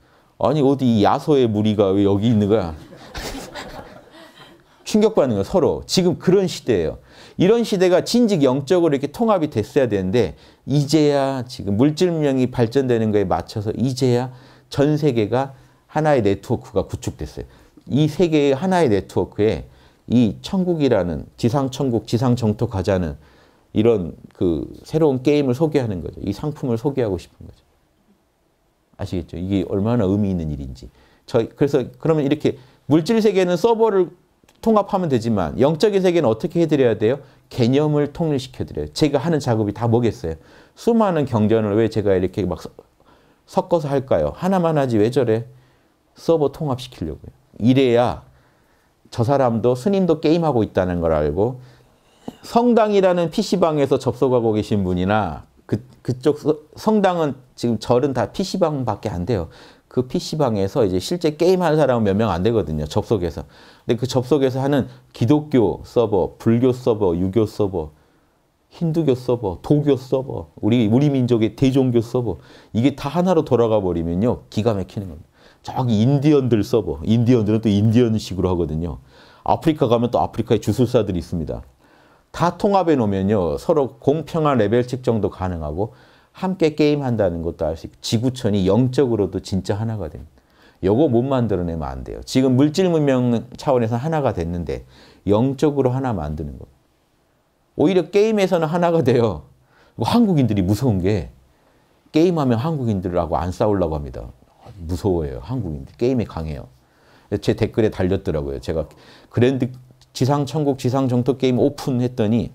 아니 어디 이 야소의 무리가 왜 여기 있는 거야? 충격받는 거 서로. 지금 그런 시대예요. 이런 시대가 진직 영적으로 이렇게 통합이 됐어야 되는데 이제야 지금 물질명이 발전되는 거에 맞춰서 이제야 전 세계가 하나의 네트워크가 구축됐어요. 이 세계의 하나의 네트워크에 이 천국이라는 지상천국, 지상정토 가자는 이런 그 새로운 게임을 소개하는 거죠. 이 상품을 소개하고 싶은 거죠. 아시겠죠? 이게 얼마나 의미 있는 일인지. 저 그래서 그러면 이렇게 물질 세계는 서버를 통합하면 되지만 영적인 세계는 어떻게 해드려야 돼요? 개념을 통일시켜드려요. 제가 하는 작업이 다 뭐겠어요? 수많은 경전을 왜 제가 이렇게 막 섞어서 할까요? 하나만 하지 왜 저래? 서버 통합시키려고요. 이래야 저 사람도 스님도 게임하고 있다는 걸 알고 성당이라는 PC방에서 접속하고 계신 분이나 그, 그쪽 성당은 지금 절은 다 PC방밖에 안 돼요. 그 PC방에서 이제 실제 게임하는 사람은 몇 명 안 되거든요. 접속해서. 근데 그 접속해서 하는 기독교 서버, 불교 서버, 유교 서버, 힌두교 서버, 도교 서버, 우리, 우리 민족의 대종교 서버. 이게 다 하나로 돌아가 버리면요. 기가 막히는 겁니다. 저기 인디언들 서버. 인디언들은 또 인디언식으로 하거든요. 아프리카 가면 또 아프리카의 주술사들이 있습니다. 다 통합해 놓으면요. 서로 공평한 레벨 측정도 가능하고 함께 게임한다는 것도 알 수 있고 지구촌이 영적으로도 진짜 하나가 됩니다. 요거 못 만들어내면 안 돼요. 지금 물질 문명 차원에서 하나가 됐는데 영적으로 하나 만드는 거. 오히려 게임에서는 하나가 돼요. 뭐 한국인들이 무서운 게 게임하면 한국인들하고 안 싸우려고 합니다. 무서워요. 한국인들. 게임에 강해요. 제 댓글에 달렸더라고요. 제가 그랜드 지상천국 지상정토게임 오픈했더니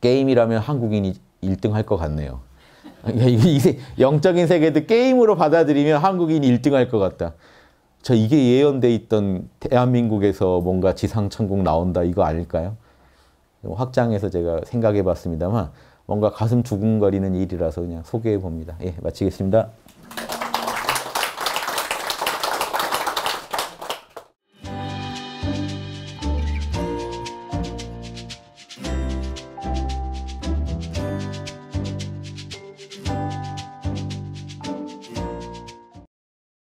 게임이라면 한국인이 1등 할 것 같네요. 그러니까 이게 영적인 세계도 게임으로 받아들이면 한국인이 1등 할 것 같다. 저 이게 예언돼 있던 대한민국에서 뭔가 지상천국 나온다 이거 아닐까요? 확장해서 제가 생각해 봤습니다만 뭔가 가슴 두근거리는 일이라서 그냥 소개해 봅니다. 예, 마치겠습니다.